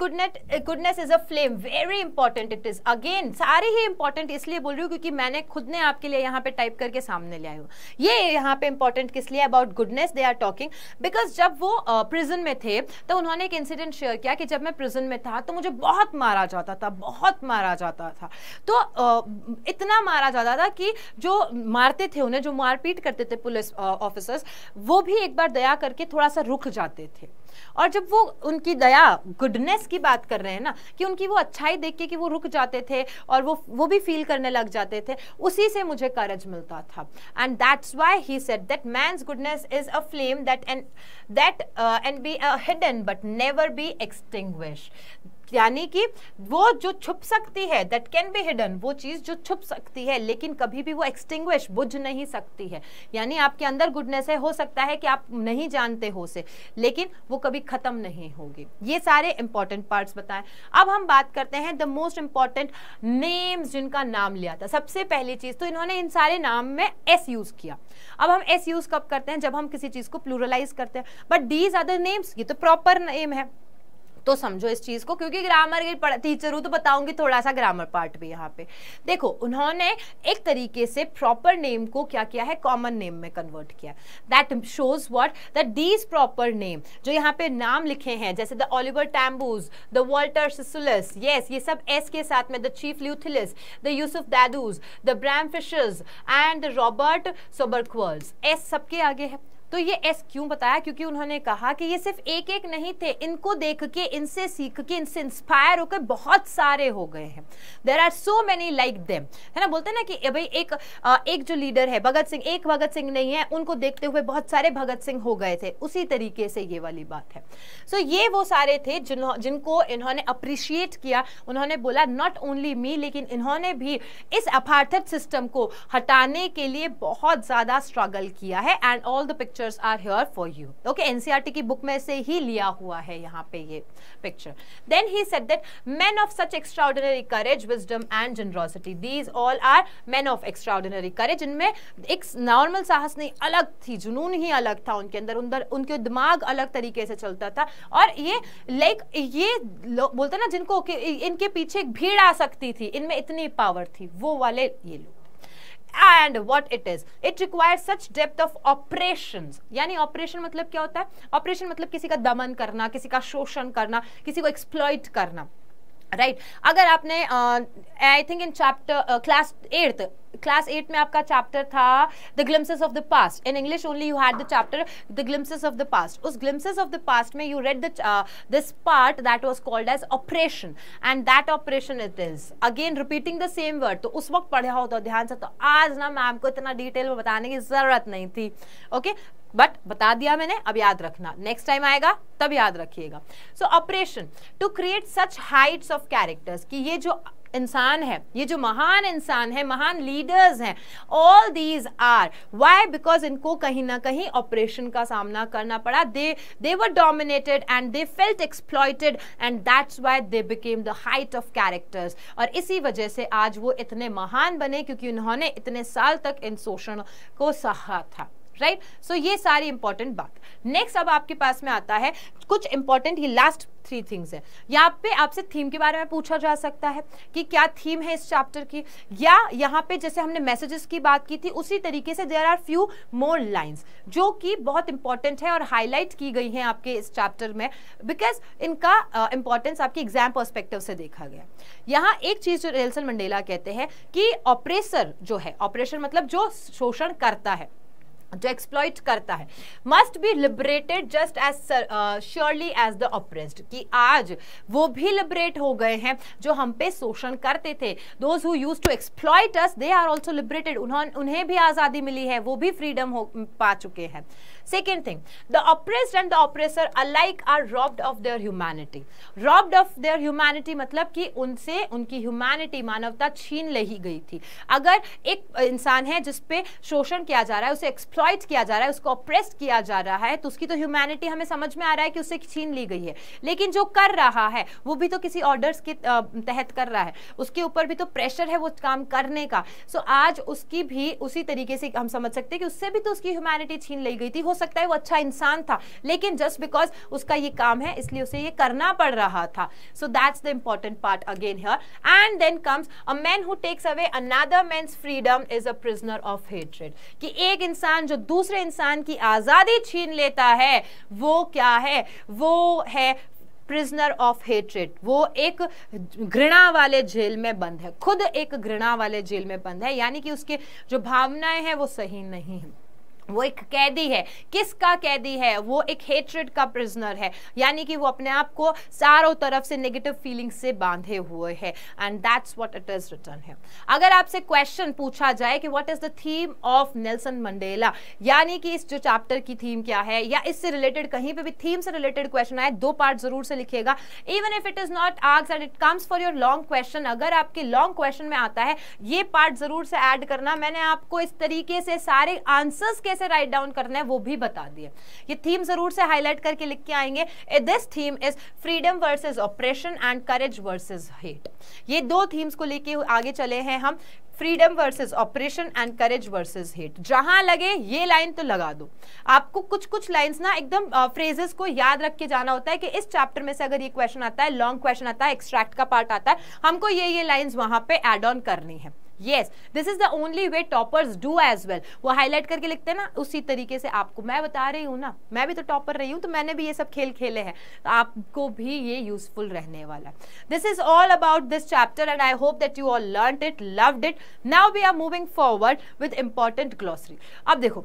goodness is a flame very important it is again सारे ही इंपॉर्टेंट इसलिए बोल रही हूँ क्योंकि मैंने खुद ने आपके लिए यहाँ पे टाइप करके सामने लिया हूँ ये यहाँ पे इंपॉर्टेंट किस लिए about goodness they are talking because जब वो प्रिजन uh, में थे तो उन्होंने एक इंसिडेंट शेयर किया कि जब मैं प्रिजन में था तो मुझे बहुत मारा जाता था बहुत मारा जाता था तो uh, इतना मारा जाता था कि जो मारते थे उन्हें जो मारपीट करते थे पुलिस ऑफिसर्स uh, वो भी एक बार दया करके थोड़ा सा रुक जाते थे और जब वो उनकी दया गुडनेस की बात कर रहे हैं ना कि उनकी वो अच्छाई देख के कि वो रुक जाते थे और वो वो भी फील करने लग जाते थे उसी से मुझे करज मिलता था and that's why he set that man's goodness is a flame that and that and be hidden but never be extinguished यानी कि वो जो छुप सकती है दैट कैन बी हिडन वो चीज़ जो छुप सकती है लेकिन कभी भी वो एक्सटिंग बुझ नहीं सकती है यानी आपके अंदर गुडनेस है हो सकता है कि आप नहीं जानते हो से लेकिन वो कभी ख़त्म नहीं होगी ये सारे इंपॉर्टेंट पार्ट बताएं अब हम बात करते हैं द मोस्ट इंपॉर्टेंट नेम्स जिनका नाम लिया था सबसे पहली चीज़ तो इन्होंने इन सारे नाम में एस यूज़ किया अब हम एस यूज़ कब करते हैं जब हम किसी चीज़ को प्लूरलाइज करते हैं बट डीज अदर नेम्स ये तो प्रॉपर नेम है तो समझो इस चीज को क्योंकि ग्रामर टीचर हूं तो बताऊंगी थोड़ा सा ग्रामर पार्ट भी यहाँ पे देखो उन्होंने एक तरीके से प्रॉपर नेम को क्या किया है कॉमन नेम में कन्वर्ट किया that shows what that these proper name जो यहाँ पे नाम लिखे हैं जैसे the Oliver Tambos the Walter Sisulus yes ये सब एस के साथ में the chief Luthulis the Yusuf Dadoos the Bram Fischers and the Robert Sobukwes S सबके आगे है तो ये एस क्यों बताया क्योंकि उन्होंने कहा कि ये सिर्फ एक एक नहीं थे इनको देख के इनसे सीख के इनसे इंस्पायर होकर बहुत सारे हो गए हैं there are so many like them है ना बोलते हैं ना कि भाई एक एक जो लीडर है भगत सिंह एक भगत सिंह नहीं है उनको देखते हुए बहुत सारे भगत सिंह हो गए थे उसी तरीके से ये वाली बात है सो so, ये वो सारे थे जिन जिनको इन्होंने अप्रिशिएट किया उन्होंने बोला नॉट ओनली मी लेकिन इन्होंने भी इस अपार्थ सिस्टम को हटाने के लिए बहुत ज़्यादा स्ट्रगल किया है and all the picture pictures are here for you okay NCERT की बुक में से ही लिया हुआ है यहाँ पे ये picture then he set that man of such extraordinary courage wisdom and generosity these all are man of extraordinary courage इनमें एक नॉर्मल साहस नहीं अलग थी जुनून ही अलग था उनके अंदर अंदर उनके दिमाग अलग तरीके से चलता था और ये लाइक like, ये बोलते ना जिनको इनके पीछे एक भीड़ आ सकती थी इनमें इतनी पावर थी वो वाले ये लोग and what it is it require such depth of oppression यानी ऑपरेशन मतलब क्या होता है ऑपरेशन मतलब किसी का दमन करना किसी का शोषण करना किसी को एक्सप्लॉइट करना राइट right. अगर आपने I think in chapter class eighth class eight में आपका चैप्टर था the glimpses of the past in English only you had the chapter the glimpses of the past उस ग्लिम्सेस ऑफ द पास्ट में you read the this part that was called as oppression and that oppression it is again repeating the same word तो उस वक्त पढ़ा होता ध्यान से तो आज ना मैम को इतना डिटेल में बताने की जरूरत नहीं थी ओके okay? बट बता दिया मैंने अब याद रखना नेक्स्ट टाइम आएगा तब याद रखिएगा so oppression to create such heights of characters कि ये जो इंसान है ये जो महान इंसान है महान लीडर्स हैं all these are why because इनको कहीं ना कहीं ऑपरेशन का सामना करना पड़ा they they were dominated and they felt exploited and that's why they became the height of characters और इसी वजह से आज वो इतने महान बने क्योंकि उन्होंने इतने साल तक इन शोषण को सहा था राइट right? सो so, ये सारी इंपॉर्टेंट बात नेक्स्ट अब आपके पास में आता है कुछ इंपॉर्टेंट ही लास्ट थ्री थिंग्स है यहाँ पे आपसे थीम के बारे में पूछा जा सकता है कि क्या थीम है इस चैप्टर की या यहाँ पे जैसे हमने मैसेजेस की बात की थी उसी तरीके से there are few more lines जो कि बहुत इंपॉर्टेंट है और हाईलाइट की गई हैं आपके इस चैप्टर में बिकॉज इनका इंपॉर्टेंस uh, आपके एग्जाम परस्पेक्टिव से देखा गया यहाँ एक चीज जो रेलसन मंडेला कहते हैं कि ऑपरेसर जो है ऑपरेशन मतलब जो शोषण करता है जो एक्सप्लॉइट करता है must be liberated just as surely as the oppressed कि आज वो भी लिबरेट हो गए हैं जो हम पे शोषण करते थे those who use to exploit us they are also liberated उन्होंने उन्हें भी आज़ादी मिली है वो भी फ्रीडम हो पा चुके हैं Second thing, the oppressed and the oppressor alike are robbed of their humanity. Robbed of their humanity ki unse unki humanity manavta chheen छीन gayi thi थी अगर एक इंसान है जिसपे शोषण किया जा रहा है use exploit kiya ja raha hai usko oppressed kiya ja raha hai to उसकी तो ह्यूमैनिटी हमें समझ में आ रहा है कि उससे छीन ली गई है लेकिन जो कर रहा है वो भी तो किसी orders ke तहत कर रहा है उसके ऊपर भी तो प्रेशर है वो काम करने का सो so, आज उसकी भी उसी तरीके से हम समझ सकते हैं कि उससे भी तो उसकी ह्यूमैनिटी छीन ली गई थी हो सकता है वो अच्छा इंसान था लेकिन जस्ट बिकॉज उसका ये काम है इसलिए उसे ये करना पड़ रहा था so that's the important part again here and then comes a man who takes away another man's freedom is a prisoner of hatred कि एक इंसान जो दूसरे इंसान की आज़ादी छीन लेता है वो क्या है वो है प्रिजनर ऑफ हेट्रेड वो एक घृणा वाले जेल में बंद है खुद एक घृणा वाले जेल में बंद है यानी कि उसके जो भावनाएं हैं वो सही नहीं है वो एक कैदी है किसका कैदी है वो एक हेट्रेड का प्रिजनर है यानी कि वो अपने आप को चारों तरफ से नेगेटिव फीलिंग से बांधे हुए है and that's what it is written है अगर आपसे क्वेश्चन पूछा जाए कि what is the theme of Nelson Mandela यानी कि इस जो चैप्टर की थीम क्या है या इससे रिलेटेड कहीं पर भी थीम से रिलेटेड क्वेश्चन आए दो पार्ट जरूर से लिखेगा even if it is not आर्ग्स and it comes for your long question अगर आपके लॉन्ग क्वेश्चन में आता है ये पार्ट जरूर से एड करना मैंने आपको इस तरीके से सारे आंसर्स के कैसे राइट डाउन करना है वो भी बता दिए ये थीम जरूर से हाईलाइट करके लिख के आएंगे this theme is freedom versus oppression and courage versus hate ये दो थीम्स को लेके आगे चले हैं हम freedom versus oppression and courage versus hate जहां लगे ये लाइन तो लगा दो आपको कुछ कुछ लाइंस ना एकदम फ्रेजेस को याद रख के जाना होता है कि इस चैप्टर में से अगर ये क्वेश्चन आता है लॉन्ग क्वेश्चन आता है एक्सट्रैक्ट का पार्ट आता है हमको ये ये लाइंस वहां पे एड ऑन करनी है yes this is the only way toppers do as well वो हाईलाइट करके लिखते हैं ना उसी तरीके से आपको मैं बता रही हूँ ना मैं भी तो टॉपर रही हूँ तो मैंने भी ये सब खेल खेले हैं तो आपको भी ये यूजफुल रहने वाला है this is all about this chapter and I hope that you all learn it loved it now we are moving forward with important glossary अब देखो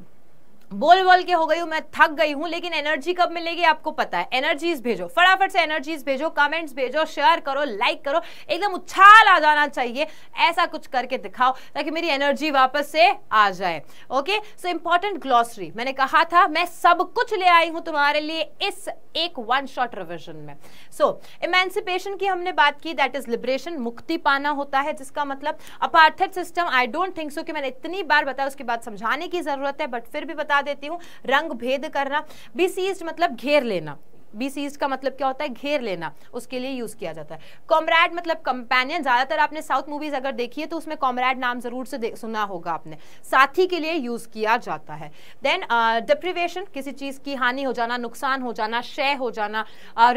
बोल बोल के हो गई हूँ मैं थक गई हूँ लेकिन एनर्जी कब मिलेगी आपको पता है एनर्जीज भेजो फटाफट से एनर्जीज भेजो कमेंट्स भेजो शेयर करो लाइक करो एकदम उछाल आ जाना चाहिए ऐसा कुछ करके दिखाओ ताकि मेरी एनर्जी वापस से आ जाए ओके सो इंपॉर्टेंट ग्लॉसरी मैंने कहा था मैं सब कुछ ले आई हूँ तुम्हारे लिए इस एक वन शॉट रिविजन में सो इमेंसिपेशन की हमने बात की दैट इज लिबरेशन मुक्ति पाना होता है जिसका मतलब apartheid system I don't think so कि मैंने इतनी बार बताया उसके बाद समझाने की जरूरत है बट फिर भी बता बता देती हूँ रंग भेद करना बी मतलब घेर लेना बी सीज का मतलब क्या होता है घेर लेना उसके लिए यूज किया जाता है कॉमरेड मतलब कंपेनियन ज्यादातर आपने साउथ मूवीज अगर देखी है तो उसमें कॉमरेड नाम जरूर से सुना होगा आपने साथी के लिए यूज किया जाता है देन डिप्रिवेशन uh, किसी चीज की हानि हो जाना नुकसान हो जाना शय हो जाना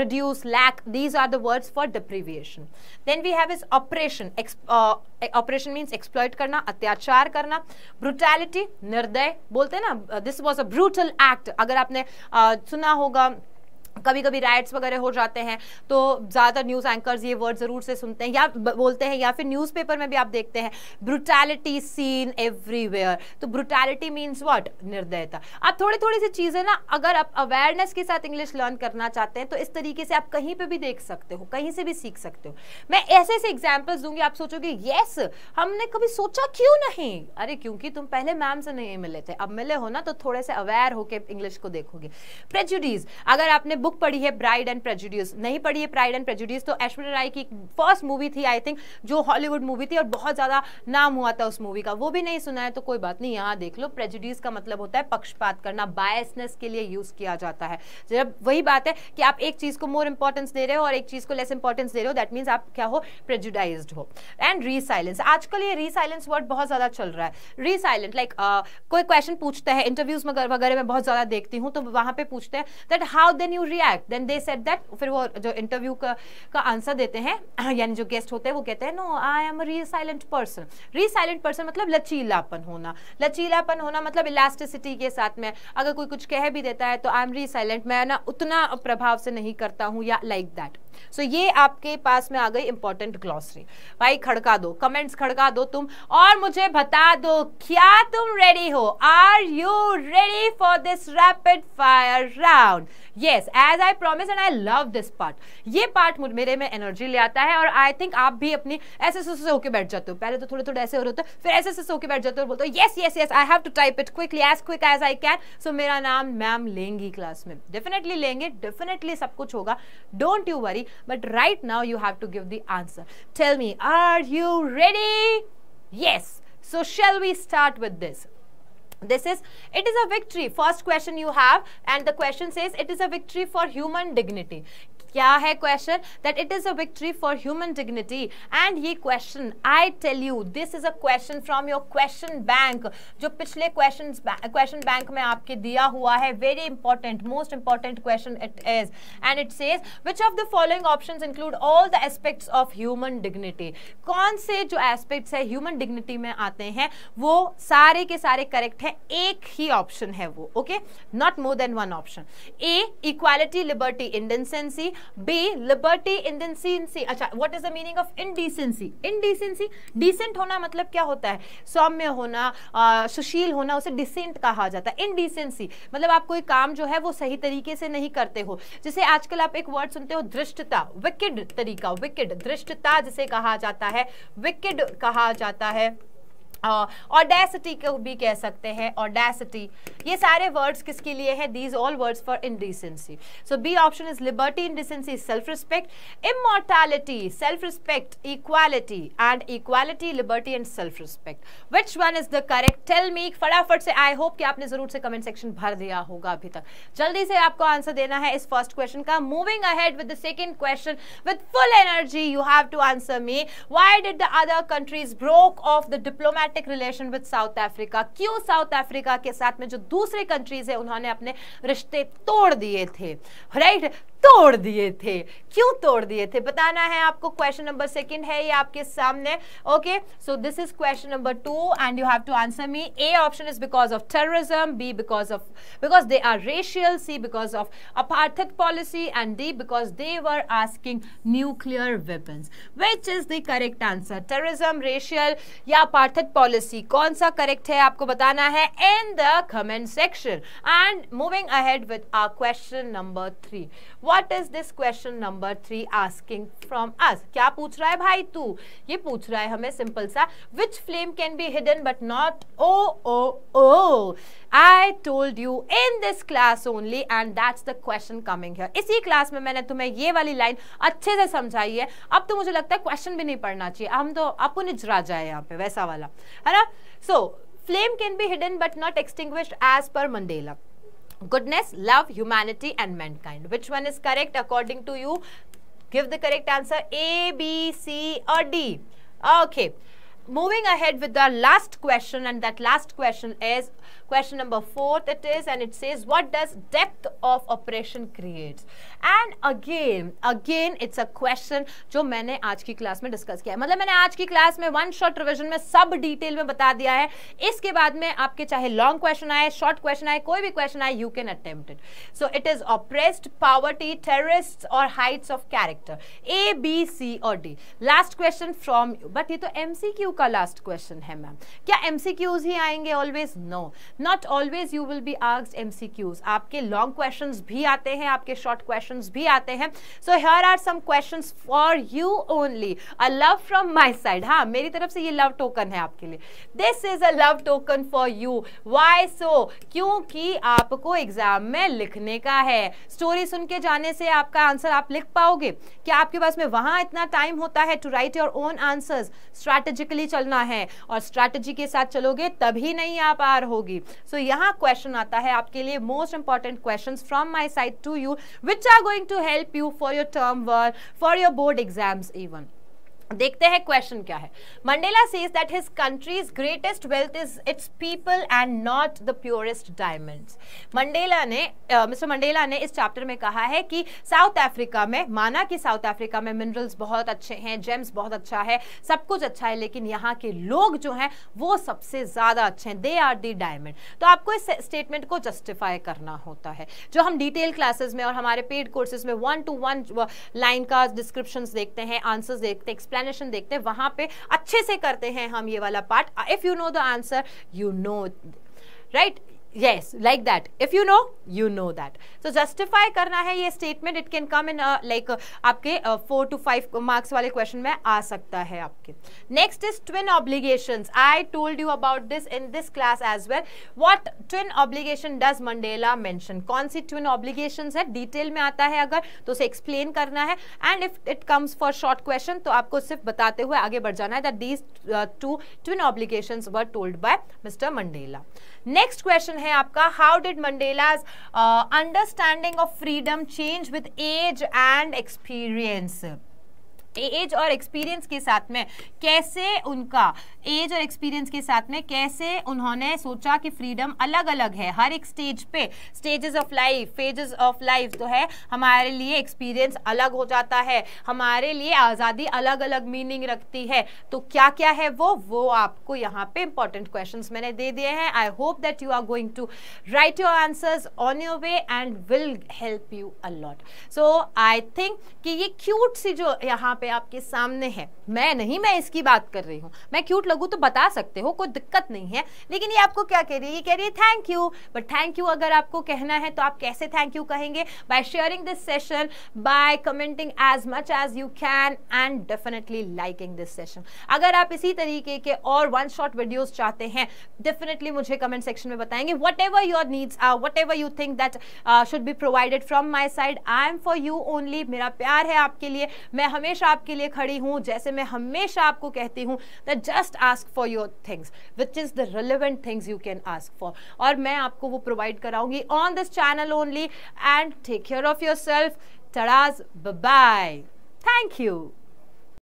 reduce lack these are the words for deprivation then we have is oppression oppression means exploit करना अत्याचार करना ब्रुटैलिटी निर्दय बोलते हैं ना this was a brutal act अगर आपने uh, सुना होगा कभी कभी राइट्स वगैरह हो जाते हैं तो ज़्यादातर न्यूज़ एंकर्स ये वर्ड ज़रूर से सुनते हैं या बोलते हैं या फिर न्यूज़पेपर में भी आप देखते हैं ब्रुटैलिटी सीन एवरीवेयर तो ब्रुटैलिटी मीन्स व्हाट निर्दयता आप थोड़ी थोड़ी सी चीज़ें ना अगर आप अवेयरनेस के साथ इंग्लिश लर्न करना चाहते हैं तो इस तरीके से आप कहीं पर भी देख सकते हो कहीं से भी सीख सकते हो मैं ऐसे ऐसे एग्जाम्पल्स दूंगी आप सोचोगे येस हमने कभी सोचा क्यों नहीं अरे क्योंकि तुम पहले मैम से नहीं मिले थे अब मिले हो ना तो थोड़े से अवेयर होकर इंग्लिश को देखोगे प्रेजुडीज अगर आपने बुक पढ़ी है ब्राइड एंड प्रेजुडियस नहीं पढ़ी है प्राइड एंड प्रेजुडियस तो ऐश्वर्या राय की फर्स्ट मूवी थी आई थिंक जो हॉलीवुड मूवी थी और बहुत ज़्यादा नाम हुआ था उस मूवी का वो भी नहीं सुना है तो कोई बात नहीं यहाँ देख लो प्रेजुडियस का मतलब होता है पक्षपात करना बायसनेस के लिए यूज़ किया जाता है जब वही बात है कि आप एक चीज़ को मोर इंपॉर्टेंस दे रहे हो और एक चीज़ को लेस इंपॉर्टेंस दे रहे हो दैट मीन्स आप क्या हो प्रेजुडाइज हो एंड रीसाइलेंस आजकल ये रीसाइलेंस वर्ड बहुत ज़्यादा चल रहा है रीसाइलेंट लाइक like, uh, कोई क्वेश्चन पूछता है इंटरव्यूज वगैरह में बहुत ज़्यादा देखती हूँ तो वहां पर पूछते हैं that how then you react then they said that फिर वो जो इंटरव्यू का का आंसर देते हैं *clears throat* यानी जो गेस्ट होते हैं वो कहते हैं no I am resilient person resilient person मतलब लचीलापन होना लचीलापन होना मतलब इलास्टिसिटी के साथ में अगर कोई कुछ कह भी देता है तो आई एम री साइलेंट मैं ना उतना प्रभाव से नहीं करता हूँ या लाइक like दैट so, ये आपके पास में आ गई इंपॉर्टेंट ग्लॉसरी भाई खड़का दो कमेंट्स खड़का दो तुम और मुझे बता दो क्या तुम रेडी हो are you ready for this rapid fire round yes as I promise and I love this part ये पार्ट मेरे में एनर्जी ले आता है और आई थिंक आप भी अपनी ऐसे ऐसे होकर बैठ जाते हो पहले तो थोड़े थोड़े ऐसे हो रहे होते फिर ऐसे ऐसे होकर बैठ जाते हो बोलते yes yes yes I have to type it quickly as quick as I can so मेरा नाम मैम लेंगी क्लास में डेफिनेटली लेंगे डेफिनेटली सब कुछ होगा don't you worry but right now you have to give the answer tell me are you ready yes so shall we start with this this is it is a victory first question you have and the question says it is a victory for human dignity क्या है question that it is a victory for human dignity and ये question I tell you this is a question from your question bank जो पिछले question question bank में आपके दिया हुआ है very important most important question it is and it says which of the following option include all the aspects of human dignity कौन से जो एस्पेक्ट्स है ह्यूमन डिग्निटी में आते हैं वो सारे के सारे करेक्ट है एक ही ऑप्शन है वो okay not more than one option A equality liberty indecency B liberty indecency अच्छा what is the meaning of indecency indecency decent होना मतलब क्या होता है सौम्य होना आ, सुशील होना उसे डिसेंट कहा जाता है इनडिसेंसी मतलब आप कोई काम जो है वो सही तरीके से नहीं करते हो जैसे आजकल आप एक वर्ड सुनते हो दृष्टता विकेड तरीका विकेड दृष्टता जिसे कहा जाता है विकेड कहा जाता है ऑडेसिटी हाँ, को भी कह सकते हैं ऑडेसिटी ये सारे वर्ड्स किसके लिए हैं these all words for indecency so B option is liberty indecency self respect immortality self respect equality and equality liberty and self respect which one is the correct tell me फटाफट से I hope कि आपने जरूर से comment section भर दिया होगा अभी तक जल्दी से आपको आंसर देना है इस फर्स्ट क्वेश्चन का moving ahead with the second question with full energy you have to answer me why did the other countries broke off the diplomat diplomatic relation with South Africa क्यों South Africa के साथ में जो दूसरे countries है उन्होंने अपने रिश्ते तोड़ दिए थे राइट तोड़ दिए थे क्यों तोड़ दिए थे बताना है आपको क्वेश्चन नंबर सेकंड है ये आपके सामने okay so this is question number two and you have to answer me A option is because of terrorism B because of because they are racial C because of apartheid policy and D because they were asking nuclear weapons which is the correct answer terrorism racial या apartheid policy कौन सा correct है आपको बताना है in the comment section and moving ahead with our question number three what is this question number three asking from us क्या पूछ रहा है भाई तू ये पूछ रहा है हमें सिंपल सा which flame can be hidden but not oh oh oh I told you in this class only and that's the question coming here इसी क्लास में मैंने तुम्हें ये वाली लाइन अच्छे से समझाई है अब तो मुझे लगता है क्वेश्चन भी नहीं पढ़ना चाहिए हम तो अपुनिज राजा है यहाँ पे वैसा वाला है ना so flame can be hidden but not extinguished as per Mandela goodness, love, humanity and mankind. Which one is correct according to you? Give the correct answer A, B, C or D. Okay. Moving ahead with the last question and that last question is Question number fourth it is and it says what does depth of operation creates? And again, again it's a question जो मैंने आज की class में discuss किया है मतलब मैंने आज की क्लास में वन शॉट रिविजन में सब डिटेल में बता दिया है इसके बाद में आपके चाहे लॉन्ग क्वेश्चन आए शॉर्ट क्वेश्चन आए कोई भी क्वेश्चन आए you can attempt it so it is oppressed poverty terrorist और heights of character A B C और D last question from you but ये तो एमसीक्यू का लास्ट क्वेश्चन है मैम क्या एमसीक्यूज ही आएंगे always no not always you will be C Qs आपके लॉन्ग क्वेश्चन भी आते हैं आपके शॉर्ट क्वेश्चन भी आते हैं so here are some question for you only a love from my side हाँ मेरी तरफ से ये लव टोकन है आपके लिए this is a love token for you why so क्योंकि आपको एग्जाम में लिखने का है स्टोरी सुन के जाने से आपका आंसर आप लिख पाओगे क्या आपके पास में वहां इतना टाइम होता है to write your own answers strategically चलना है और स्ट्रैटेजी के साथ चलोगे तभी नहीं आप आर होगी सो so, यहाँ क्वेश्चन आता है आपके लिए most important question from my side to you which are going to help you for your term work for your board exams even देखते हैं क्वेश्चन क्या है Mandela says that his country's greatest wealth is its people and not the purest diamonds Mandela ने mister uh, Mandela ने इस chapter में कहा है कि साउथ अफ्रीका में माना कि साउथ अफ्रीका में मिनरल्स बहुत अच्छे हैं जेम्स बहुत अच्छा है सब कुछ अच्छा है लेकिन यहाँ के लोग जो हैं वो सबसे ज़्यादा अच्छे हैं दे आर दी डायमंड तो आपको इस स्टेटमेंट को जस्टिफाई करना होता है जो हम डिटेल क्लासेज में और हमारे पेड कोर्सेज में वन टू वन लाइन का डिस्क्रिप्शन देखते हैं आंसर्स देखते हैं एक्सप्लेनेशन देखते हैं वहां पे अच्छे से करते हैं हम ये वाला part if you know the answer you know right yes like that if you know you know that so justify करना है ये statement it can come in a, like uh, आपके uh, four to five marks वाले question में आ सकता है आपके next is twin obligations I told you about this in this class as well what twin obligation does Mandela mention कौन सी twin obligations है detail में आता है अगर तो उसे explain करना है and if it comes for short question तो आपको सिर्फ बताते हुए आगे बढ़ जाना है that these uh, two twin obligations were told by Mr. Mandela next question है आपका how did Mandela's understanding of freedom change with age and experience age और एक्सपीरियंस के साथ में कैसे उनका एज और एक्सपीरियंस के साथ में कैसे उन्होंने सोचा कि फ्रीडम अलग अलग है हर एक स्टेज पे stages of life phases of life तो है हमारे लिए एक्सपीरियंस अलग हो जाता है हमारे लिए आज़ादी अलग अलग मीनिंग रखती है तो क्या क्या है वो वो आपको यहाँ पे इंपॉर्टेंट क्वेश्चन मैंने दे दिए हैं I hope that you are going to write your answers on your way and will help you a lot so I think कि ये क्यूट सी जो यहाँ पे आपके सामने है मैं नहीं मैं इसकी बात कर रही हूँ मैं क्यूट लगू तो बता सकते हो कोई दिक्कत नहीं है लेकिन ये आपको क्या कह रही है ये कह रही है thank you but thank you अगर आपको कहना है तो आप कैसे थैंक यू कहेंगे by sharing this session by commenting as much as you can and definitely liking this session अगर आप इसी तरीके के और वन शॉर्ट वीडियोज चाहते हैं डेफिनेटली मुझे कमेंट सेक्शन में बताएंगे whatever your needs are whatever you think that should be provided from my side I am for you only मेरा प्यार है आपके लिए मैं हमेशा आपके लिए खड़ी हूं जैसे मैं हमेशा आपको कहती हूं that just ask for your things which is the relevant things you can ask for और मैं आपको वो प्रोवाइड कराऊंगी on this channel only and take care of yourself तराज बाय थैंक यू